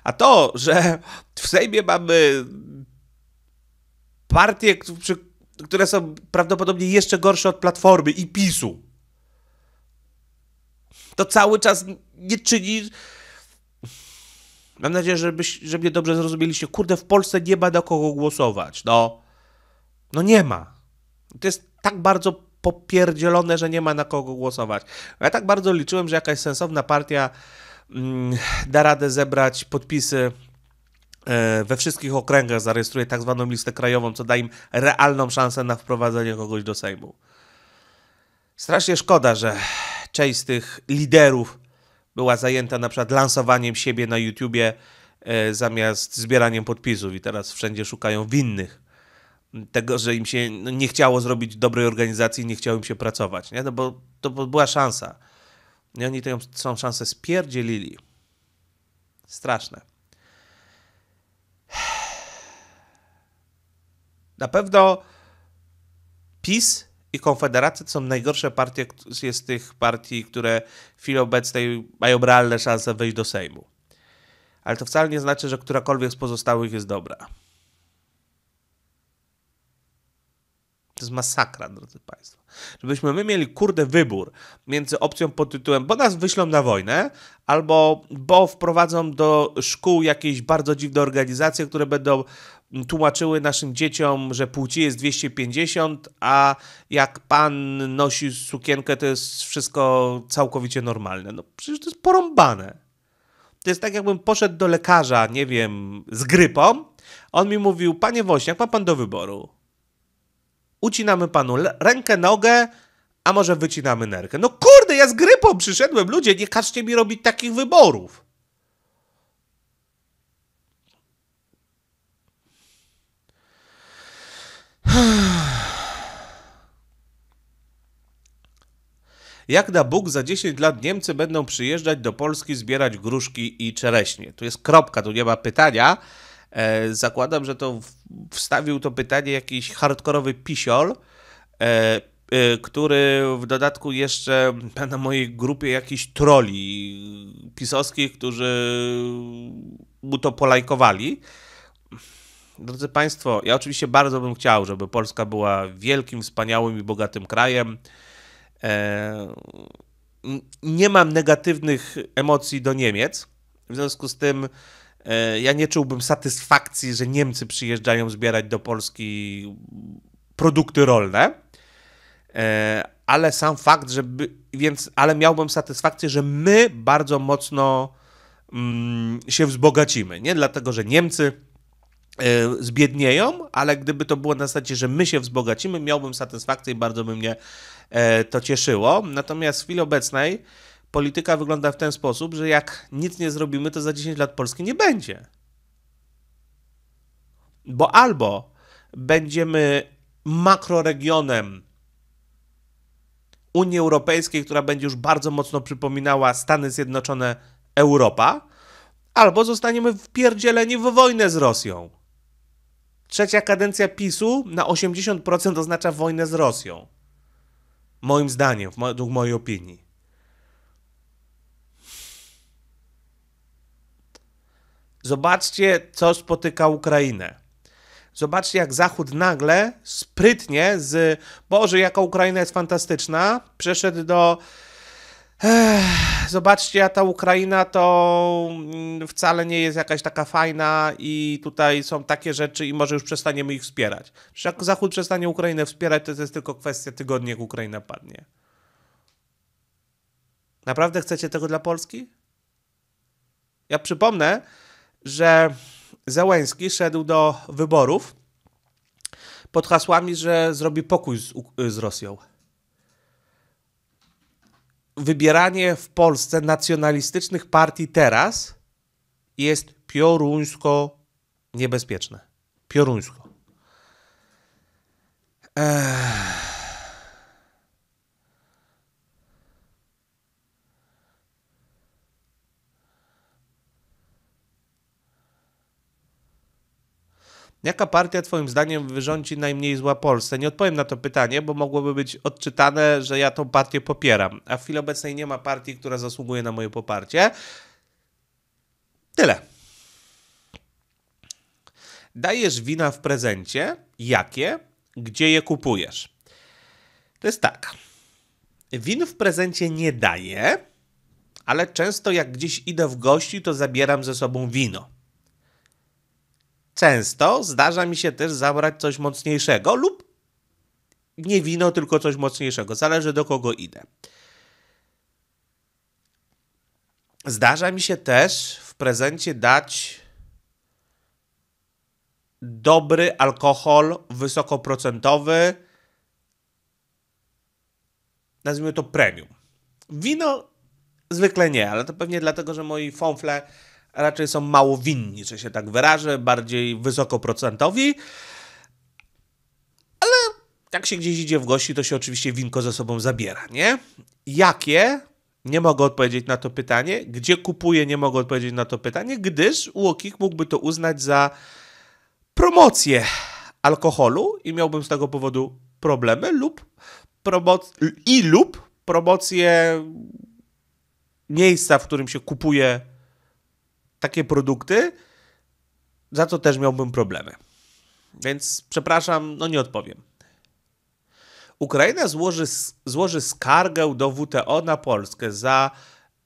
A to, że w Sejmie mamy partie, które są prawdopodobnie jeszcze gorsze od Platformy i PiSu, to cały czas nie czyni Mam nadzieję, że, byś, mnie dobrze zrozumieliście. Kurde, w Polsce nie ma na kogo głosować. No, no nie ma. To jest tak bardzo popierdzielone, że nie ma na kogo głosować. Ja tak bardzo liczyłem, że jakaś sensowna partia mm, da radę zebrać podpisy e, we wszystkich okręgach zarejestruje tak zwaną listę krajową, co da im realną szansę na wprowadzenie kogoś do Sejmu. Strasznie szkoda, że część z tych liderów była zajęta na przykład lansowaniem siebie na YouTubie e, zamiast zbieraniem podpisów i teraz wszędzie szukają winnych tego, że im się no, nie chciało zrobić dobrej organizacji, nie chciało im się pracować, nie? No bo to bo była szansa. I oni tę tą szansę spierdzielili. Straszne. Na pewno PiS i Konfederacja to są najgorsze partie z tych partii, które w chwili obecnej mają realne szanse wejść do Sejmu. Ale to wcale nie znaczy, że którakolwiek z pozostałych jest dobra. jest masakra, drodzy Państwo. Żebyśmy my mieli, kurde, wybór między opcją pod tytułem, bo nas wyślą na wojnę, albo bo wprowadzą do szkół jakieś bardzo dziwne organizacje, które będą tłumaczyły naszym dzieciom, że płci jest 250, a jak pan nosi sukienkę, to jest wszystko całkowicie normalne. No przecież to jest porąbane. To jest tak, jakbym poszedł do lekarza, nie wiem, z grypą. On mi mówił, panie Wośniak, ma pan do wyboru ucinamy panu rękę, nogę, a może wycinamy nerkę. No kurde, ja z grypą przyszedłem, ludzie, nie każcie mi robić takich wyborów. *sighs* Jak da Bóg, za 10 lat Niemcy będą przyjeżdżać do Polski zbierać gruszki i czereśnie. Tu jest kropka, tu nie ma pytania. E, zakładam, że to wstawił to pytanie jakiś hardkorowy pisiol, e, e, który w dodatku jeszcze *laughs* na mojej grupie jakichś troli pisowskich, którzy mu to polajkowali. Drodzy Państwo, ja oczywiście bardzo bym chciał, żeby Polska była wielkim, wspaniałym i bogatym krajem. Nie mam negatywnych emocji do Niemiec, w związku z tym E, ja nie czułbym satysfakcji, że Niemcy przyjeżdżają zbierać do Polski produkty rolne, e, ale sam fakt, że więc, ale miałbym satysfakcję, że my bardzo mocno mm, się wzbogacimy. Nie dlatego, że Niemcy e, zbiednieją, ale gdyby to było na zasadzie, że my się wzbogacimy, miałbym satysfakcję i bardzo by mnie to cieszyło. Natomiast w chwili obecnej polityka wygląda w ten sposób, że jak nic nie zrobimy, to za 10 lat Polski nie będzie. Bo albo będziemy makroregionem Unii Europejskiej, która będzie już bardzo mocno przypominała Stany Zjednoczone Europa, albo zostaniemy wpierdzieleni w wojnę z Rosją. Trzecia kadencja PiSu na 80% oznacza wojnę z Rosją. Moim zdaniem, według mojej opinii. Zobaczcie, co spotyka Ukrainę. Zobaczcie, jak Zachód nagle, sprytnie, z Boże, jaka Ukraina jest fantastyczna, przeszedł do. Ech, zobaczcie, a ta Ukraina to wcale nie jest jakaś taka fajna, i tutaj są takie rzeczy, i może już przestaniemy ich wspierać. Przecież jak Zachód przestanie Ukrainę wspierać, to, to jest tylko kwestia tygodni, jak Ukraina padnie. Naprawdę chcecie tego dla Polski? Ja przypomnę, że Zełęski szedł do wyborów pod hasłami, że zrobi pokój z, z Rosją. Wybieranie w Polsce nacjonalistycznych partii teraz jest pioruńsko niebezpieczne. Pioruńsko. Eee. Jaka partia Twoim zdaniem wyrządzi najmniej zła Polsce? Nie odpowiem na to pytanie, bo mogłoby być odczytane, że ja tą partię popieram. A w chwili obecnej nie ma partii, która zasługuje na moje poparcie. Tyle. Dajesz wina w prezencie? Jakie? Gdzie je kupujesz? To jest tak. Win w prezencie nie daję, ale często jak gdzieś idę w gości, to zabieram ze sobą wino często zdarza mi się też zabrać coś mocniejszego lub nie wino, tylko coś mocniejszego. Zależy do kogo idę. Zdarza mi się też w prezencie dać dobry alkohol wysokoprocentowy, nazwijmy to premium. Wino zwykle nie, ale to pewnie dlatego, że moi fąfle raczej są mało winni, że się tak wyrażę, bardziej wysokoprocentowi. Ale jak się gdzieś idzie w gości, to się oczywiście winko ze sobą zabiera, nie? Jakie? Nie mogę odpowiedzieć na to pytanie. Gdzie kupuję, nie mogę odpowiedzieć na to pytanie, gdyż Łokik mógłby to uznać za promocję alkoholu i miałbym z tego powodu problemy lub promoc- i lub promocję miejsca, w którym się kupuje takie produkty, za co też miałbym problemy. Więc przepraszam, no nie odpowiem. Ukraina złoży, złoży skargę do WTO na Polskę za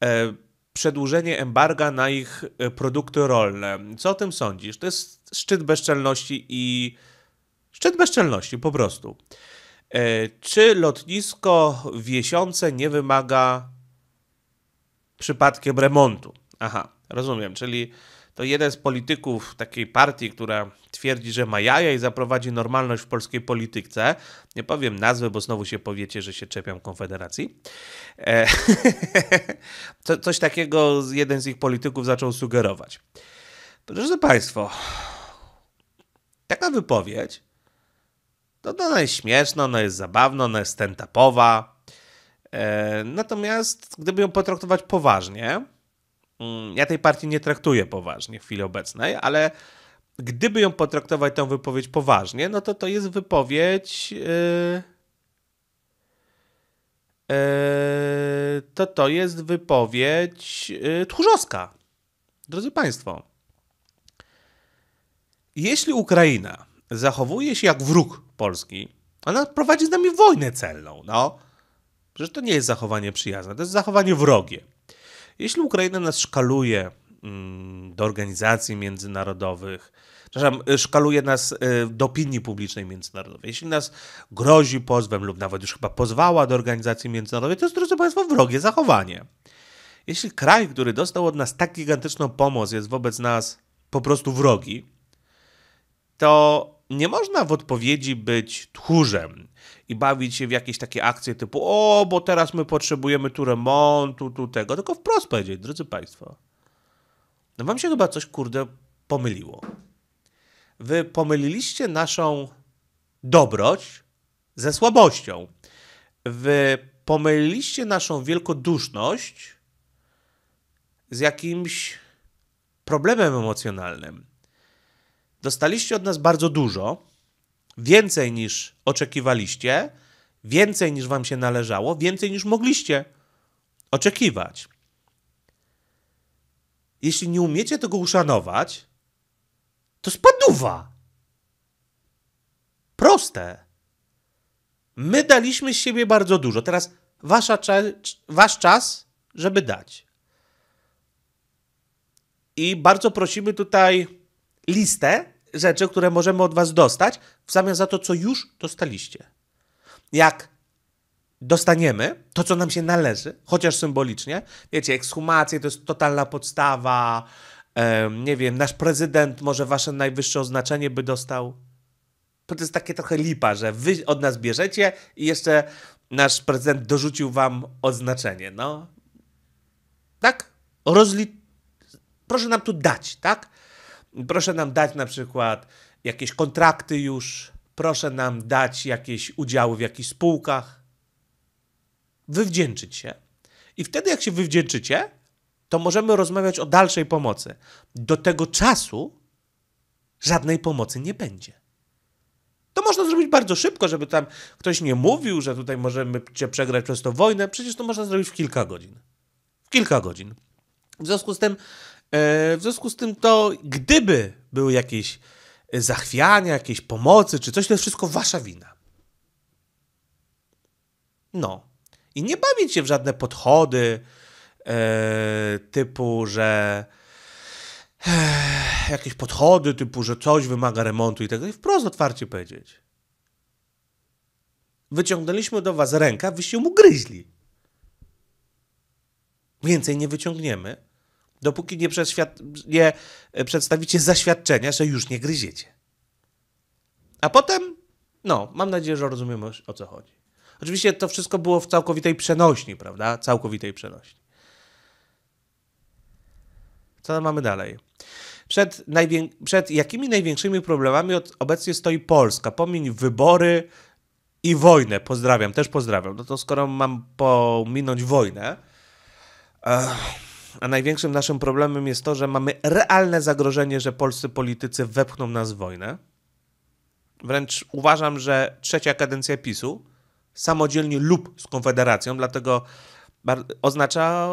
e, przedłużenie embarga na ich e, produkty rolne. Co o tym sądzisz? To jest szczyt bezczelności i. Szczyt bezczelności po prostu. E, czy lotnisko Wiesiące nie wymaga przypadkiem remontu? Aha. Rozumiem, czyli to jeden z polityków takiej partii, która twierdzi, że ma jaja i zaprowadzi normalność w polskiej polityce. Nie powiem nazwy, bo znowu się powiecie, że się czepiam Konfederacji. E, *laughs* coś takiego jeden z ich polityków zaczął sugerować. Proszę Państwo, taka wypowiedź, to no, no, ona jest śmieszna, ona jest zabawna, ona jest stand-upowa. E, natomiast gdyby ją potraktować poważnie, Mm, ja tej partii nie traktuję poważnie w chwili obecnej, ale gdyby ją potraktować tą wypowiedź poważnie, no to to jest wypowiedź. Yy, yy, to to jest wypowiedź yy, tchórzowska. Drodzy Państwo, jeśli Ukraina zachowuje się jak wróg Polski, ona prowadzi z nami wojnę celną. No, przecież to nie jest zachowanie przyjazne, to jest zachowanie wrogie. Jeśli Ukraina nas szkaluje mm, do organizacji międzynarodowych, przepraszam, y, szkaluje nas y, do opinii publicznej międzynarodowej. Jeśli nas grozi pozwem lub nawet już chyba pozwała do organizacji międzynarodowej, to jest, drodzy Państwo, wrogie zachowanie. Jeśli kraj, który dostał od nas tak gigantyczną pomoc, jest wobec nas po prostu wrogi, to nie można w odpowiedzi być tchórzem i bawić się w jakieś takie akcje typu o, bo teraz my potrzebujemy tu remontu, tu tego, tylko wprost powiedzieć, drodzy Państwo, no wam się chyba coś, kurde, pomyliło. Wy pomyliliście naszą dobroć ze słabością. Wy pomyliliście naszą wielkoduszność z jakimś problemem emocjonalnym. Dostaliście od nas bardzo dużo, więcej niż oczekiwaliście, więcej niż wam się należało, więcej niż mogliście oczekiwać. Jeśli nie umiecie tego uszanować, to spaduwa. Proste. My daliśmy z siebie bardzo dużo. Teraz wasza, wasz czas, żeby dać. I bardzo prosimy tutaj listę rzeczy, które możemy od Was dostać w zamian za to, co już dostaliście. Jak dostaniemy to, co nam się należy, chociaż symbolicznie, wiecie, ekshumacje to jest totalna podstawa, nie wiem, nasz prezydent może Wasze najwyższe oznaczenie by dostał. To jest takie trochę lipa, że Wy od nas bierzecie i jeszcze nasz prezydent dorzucił Wam oznaczenie, no. Tak? Rozli... Proszę nam tu dać, tak? Proszę nam dać na przykład jakieś kontrakty już, proszę nam dać jakieś udziały w jakichś spółkach. Wywdzięczyć się. I wtedy, jak się wywdzięczycie, to możemy rozmawiać o dalszej pomocy. Do tego czasu żadnej pomocy nie będzie. To można zrobić bardzo szybko, żeby tam ktoś nie mówił, że tutaj możemy cię przegrać przez to wojnę. Przecież to można zrobić w kilka godzin. W kilka godzin. W związku z tym E, w związku z tym to, gdyby były jakieś e, zachwiania, jakieś pomocy czy coś, to jest wszystko wasza wina. No. I nie bawić się w żadne podchody e, typu, że jakieś podchody typu, że coś wymaga remontu i tego. Tak I wprost otwarcie powiedzieć. Wyciągnęliśmy do was rękę, wyście mu gryźli. Więcej nie wyciągniemy dopóki nie, nie e, przedstawicie zaświadczenia, że już nie gryziecie. A potem, no, mam nadzieję, że rozumiemy o co chodzi. Oczywiście to wszystko było w całkowitej przenośni, prawda? Całkowitej przenośni. Co tam mamy dalej? Przed, przed jakimi największymi problemami obecnie stoi Polska? Pomiń wybory i wojnę. Pozdrawiam, też pozdrawiam. No to skoro mam pominąć wojnę. Ech a największym naszym problemem jest to, że mamy realne zagrożenie, że polscy politycy wepchną nas w wojnę. Wręcz uważam, że trzecia kadencja PiSu samodzielnie lub z Konfederacją, dlatego oznacza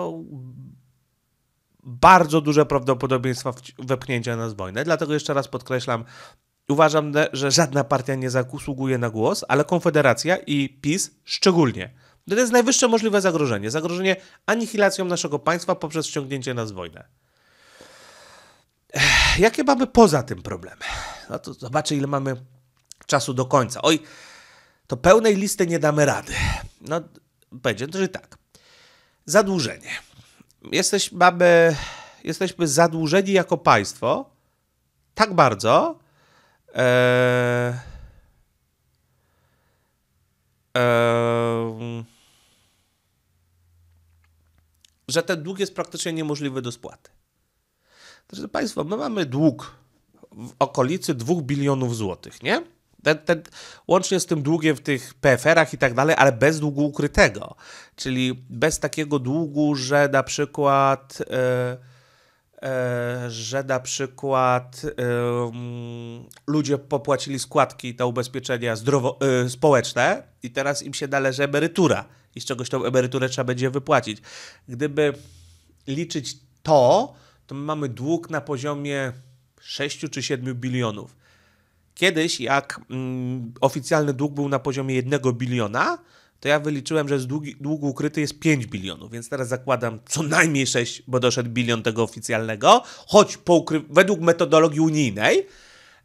bardzo duże prawdopodobieństwo wepchnięcia nas w wojnę. Dlatego jeszcze raz podkreślam, uważam, że żadna partia nie zasługuje na głos, ale Konfederacja i PiS szczególnie. No to jest najwyższe możliwe zagrożenie. Zagrożenie anihilacją naszego państwa poprzez ściągnięcie nas w wojnę. Ech, jakie mamy poza tym problemy? No to zobaczę, ile mamy czasu do końca. Oj, to pełnej listy nie damy rady. No, będzie to, że tak. Zadłużenie. Jesteś, mamy, jesteśmy zadłużeni jako państwo tak bardzo, ee, e, że ten dług jest praktycznie niemożliwy do spłaty. Proszę Państwo, my mamy dług w okolicy 2 bilionów złotych, nie? Ten, ten, łącznie z tym długiem w tych PFR-ach i tak dalej, ale bez długu ukrytego. Czyli bez takiego długu, że na przykład. Yy, yy, że na przykład yy, ludzie popłacili składki na ubezpieczenia zdrowo, e, społeczne i teraz im się należy emerytura i z czegoś tą emeryturę trzeba będzie wypłacić. Gdyby liczyć to, to mamy dług na poziomie 6 czy 7 bilionów. Kiedyś, jak mm, oficjalny dług był na poziomie 1 biliona, to ja wyliczyłem, że z długi, długu ukryty jest 5 bilionów, więc teraz zakładam co najmniej 6, bo doszedł bilion tego oficjalnego, choć ukry... według metodologii unijnej,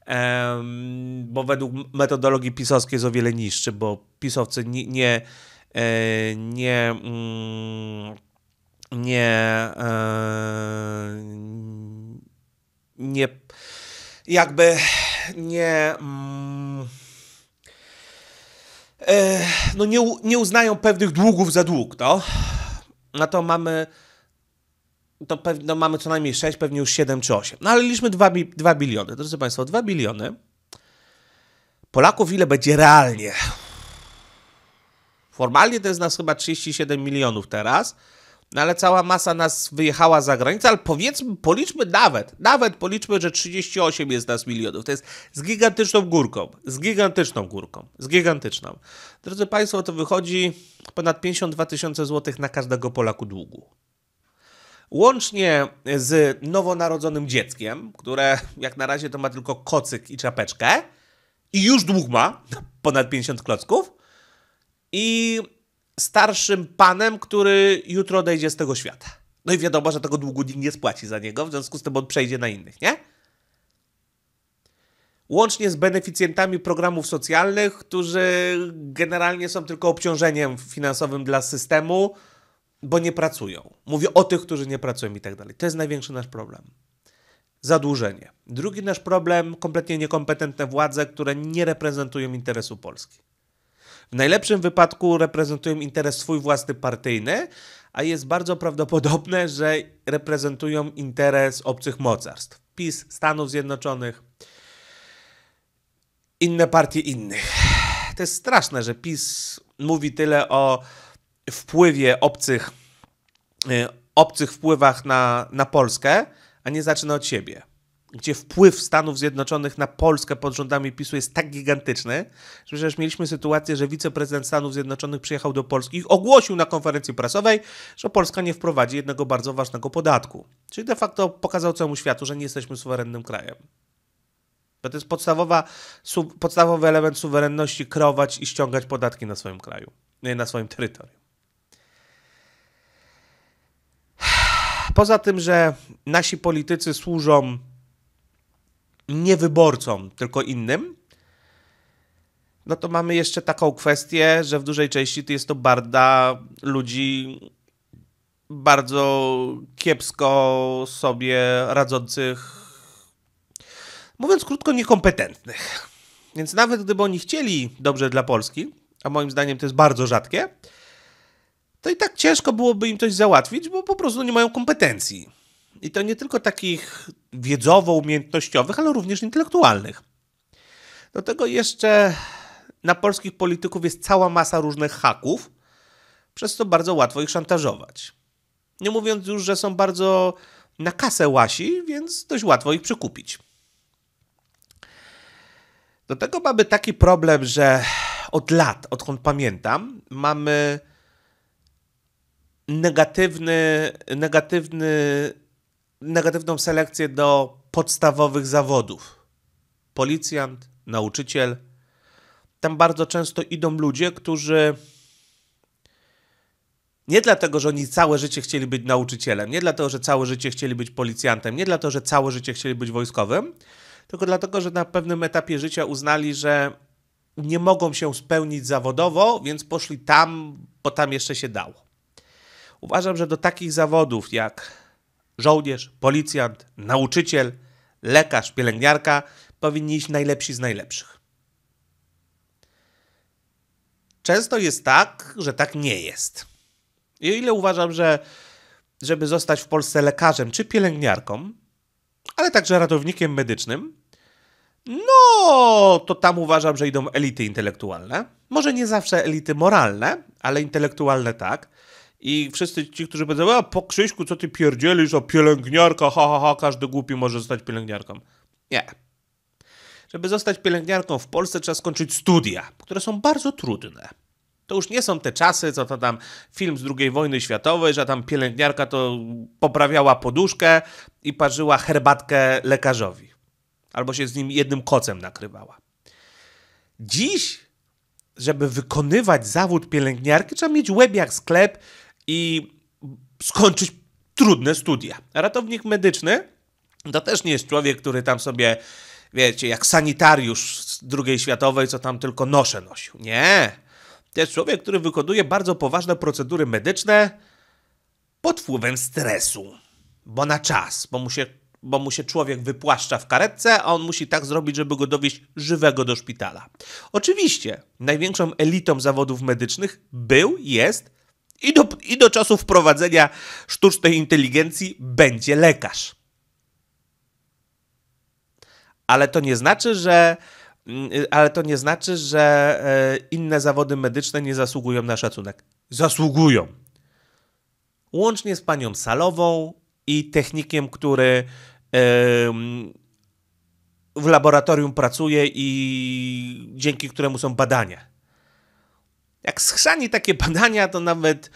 em, bo według metodologii pisowskiej jest o wiele niższy, bo pisowcy nie E, nie. Mm, nie. E, nie. jakby nie. Mm, e, no nie, nie uznają pewnych długów za dług, no. Na to mamy to pewno mamy co najmniej 6, pewnie już 7 czy 8. No ale liczmy 2, 2 biliony. Drodzy Państwo, 2 biliony Polaków ile będzie realnie Formalnie to jest nas chyba 37 milionów teraz, no ale cała masa nas wyjechała za granicę, ale powiedzmy, policzmy nawet, nawet policzmy, że 38 jest nas milionów. To jest z gigantyczną górką, z gigantyczną górką, z gigantyczną. Drodzy Państwo, to wychodzi ponad 52 tysiące złotych na każdego Polaku długu. Łącznie z nowonarodzonym dzieckiem, które jak na razie to ma tylko kocyk i czapeczkę i już dług ma, *laughs* ponad 50 klocków, i starszym panem, który jutro odejdzie z tego świata. No i wiadomo, że tego długu nikt nie spłaci za niego, w związku z tym on przejdzie na innych, nie? Łącznie z beneficjentami programów socjalnych, którzy generalnie są tylko obciążeniem finansowym dla systemu, bo nie pracują. Mówię o tych, którzy nie pracują i tak dalej. To jest największy nasz problem. Zadłużenie. Drugi nasz problem kompletnie niekompetentne władze, które nie reprezentują interesu Polski. W najlepszym wypadku reprezentują interes swój własny partyjny, a jest bardzo prawdopodobne, że reprezentują interes obcych mocarstw. PiS, Stanów Zjednoczonych, inne partie innych. To jest straszne, że PiS mówi tyle o wpływie obcych, y, obcych wpływach na, na Polskę, a nie zaczyna od siebie gdzie wpływ Stanów Zjednoczonych na Polskę pod rządami PiSu jest tak gigantyczny, że przecież mieliśmy sytuację, że wiceprezydent Stanów Zjednoczonych przyjechał do Polski i ogłosił na konferencji prasowej, że Polska nie wprowadzi jednego bardzo ważnego podatku. Czyli de facto pokazał całemu światu, że nie jesteśmy suwerennym krajem. Bo to jest podstawowa, su, podstawowy element suwerenności krować i ściągać podatki na swoim kraju, na swoim terytorium. Poza tym, że nasi politycy służą nie wyborcom, tylko innym, no to mamy jeszcze taką kwestię, że w dużej części to jest to barda ludzi bardzo kiepsko sobie radzących, mówiąc krótko, niekompetentnych. Więc nawet gdyby oni chcieli dobrze dla Polski, a moim zdaniem to jest bardzo rzadkie, to i tak ciężko byłoby im coś załatwić, bo po prostu nie mają kompetencji. I to nie tylko takich wiedzowo-umiejętnościowych, ale również intelektualnych. Do tego jeszcze na polskich polityków jest cała masa różnych haków, przez co bardzo łatwo ich szantażować. Nie mówiąc już, że są bardzo na kasę łasi, więc dość łatwo ich przykupić. Do tego mamy taki problem, że od lat, odkąd pamiętam, mamy negatywny, negatywny negatywną selekcję do podstawowych zawodów. Policjant, nauczyciel. Tam bardzo często idą ludzie, którzy nie dlatego, że oni całe życie chcieli być nauczycielem, nie dlatego, że całe życie chcieli być policjantem, nie dlatego, że całe życie chcieli być wojskowym, tylko dlatego, że na pewnym etapie życia uznali, że nie mogą się spełnić zawodowo, więc poszli tam, bo tam jeszcze się dało. Uważam, że do takich zawodów jak żołnierz, policjant, nauczyciel, lekarz, pielęgniarka powinni iść najlepsi z najlepszych. Często jest tak, że tak nie jest. I o ile uważam, że żeby zostać w Polsce lekarzem czy pielęgniarką, ale także ratownikiem medycznym, no to tam uważam, że idą elity intelektualne. Może nie zawsze elity moralne, ale intelektualne tak. I wszyscy ci, którzy będą, a po Krzyśku, co ty pierdzielisz, a pielęgniarka, ha, ha, ha, każdy głupi może zostać pielęgniarką. Nie. Żeby zostać pielęgniarką w Polsce trzeba skończyć studia, które są bardzo trudne. To już nie są te czasy, co to tam film z II wojny światowej, że tam pielęgniarka to poprawiała poduszkę i parzyła herbatkę lekarzowi. Albo się z nim jednym kocem nakrywała. Dziś żeby wykonywać zawód pielęgniarki, trzeba mieć łeb jak sklep i skończyć trudne studia. Ratownik medyczny to też nie jest człowiek, który tam sobie, wiecie, jak sanitariusz z II światowej, co tam tylko nosze nosił. Nie. To jest człowiek, który wykonuje bardzo poważne procedury medyczne pod wpływem stresu, bo na czas, bo mu się, bo mu się człowiek wypłaszcza w karetce, a on musi tak zrobić, żeby go dowieść żywego do szpitala. Oczywiście największą elitą zawodów medycznych był, jest i do, I do czasu wprowadzenia sztucznej inteligencji będzie lekarz. Ale to nie znaczy, że mm, y, ale to nie znaczy, że e, inne zawody medyczne nie zasługują na szacunek. Zasługują. Łącznie z panią salową i technikiem, który w laboratorium pracuje i dzięki któremu są badania. Jak schrzani takie badania, to nawet e,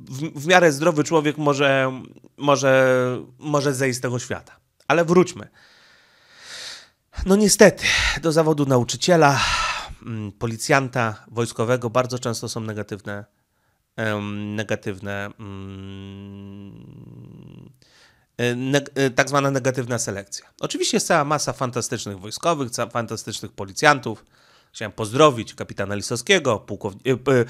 w, w miarę zdrowy człowiek może, może, może zejść z tego świata. Ale wróćmy. No niestety, do zawodu nauczyciela, mm, policjanta, wojskowego bardzo często są negatywne, negatywne, mm, e, e, tak zwana negatywna selekcja. Oczywiście jest cała masa fantastycznych wojskowych, fantastycznych policjantów, Chciałem pozdrowić kapitana Lisowskiego, pułkownika. Y, y,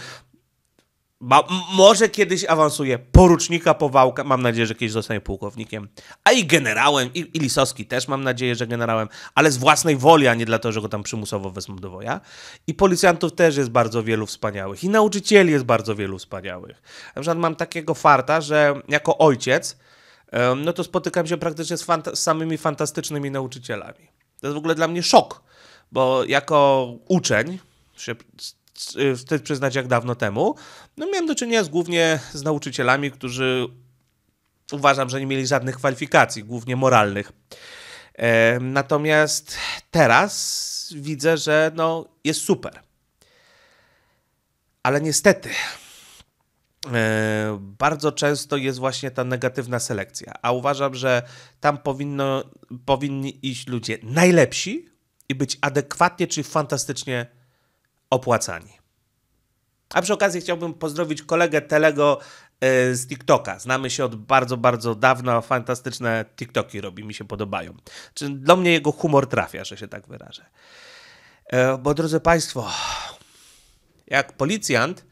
ma, może kiedyś awansuje porucznika Powałka, mam nadzieję, że kiedyś zostanie pułkownikiem, a i generałem, i, i Lisowski też mam nadzieję, że generałem, ale z własnej woli, a nie dlatego, że go tam przymusowo wezmą do woja. I policjantów też jest bardzo wielu wspaniałych i nauczycieli jest bardzo wielu wspaniałych. Na przykład mam takiego farta, że jako ojciec, no to spotykam się praktycznie z, z samymi fantastycznymi nauczycielami. To jest w ogóle dla mnie szok, bo jako uczeń, się wstyd przyznać jak dawno temu, no miałem do czynienia z, głównie z nauczycielami, którzy uważam, że nie mieli żadnych kwalifikacji, głównie moralnych. E, natomiast teraz widzę, że no, jest super. Ale niestety, e, bardzo często jest właśnie ta negatywna selekcja, a uważam, że tam powinno, powinni iść ludzie najlepsi, i być adekwatnie czy fantastycznie opłacani. A przy okazji chciałbym pozdrowić kolegę Telego e, z TikToka. Znamy się od bardzo, bardzo dawna. Fantastyczne TikToki robi, mi się podobają. Czy do mnie jego humor trafia, że się tak wyrażę. E, bo drodzy Państwo, jak policjant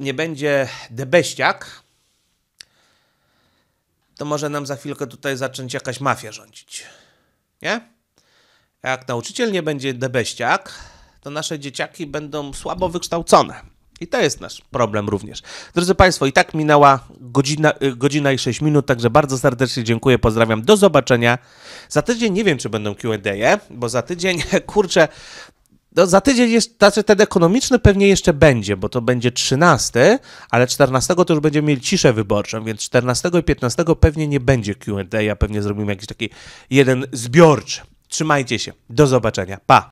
nie będzie debeściak, to może nam za chwilkę tutaj zacząć jakaś mafia rządzić. Nie? A jak nauczyciel nie będzie debeściak, to nasze dzieciaki będą słabo wykształcone. I to jest nasz problem również. Drodzy Państwo, i tak minęła godzina, y, godzina i 6 minut, także bardzo serdecznie dziękuję, pozdrawiam, do zobaczenia. Za tydzień nie wiem, czy będą Q&A, bo za tydzień, *laughs* kurczę, no, za tydzień jest, znaczy ten ekonomiczny pewnie jeszcze będzie, bo to będzie 13, ale 14 to już będziemy mieli ciszę wyborczą, więc 14 i 15 pewnie nie będzie Q&A, pewnie zrobimy jakiś taki jeden zbiorczy. Trzymajcie się. Do zobaczenia. Pa!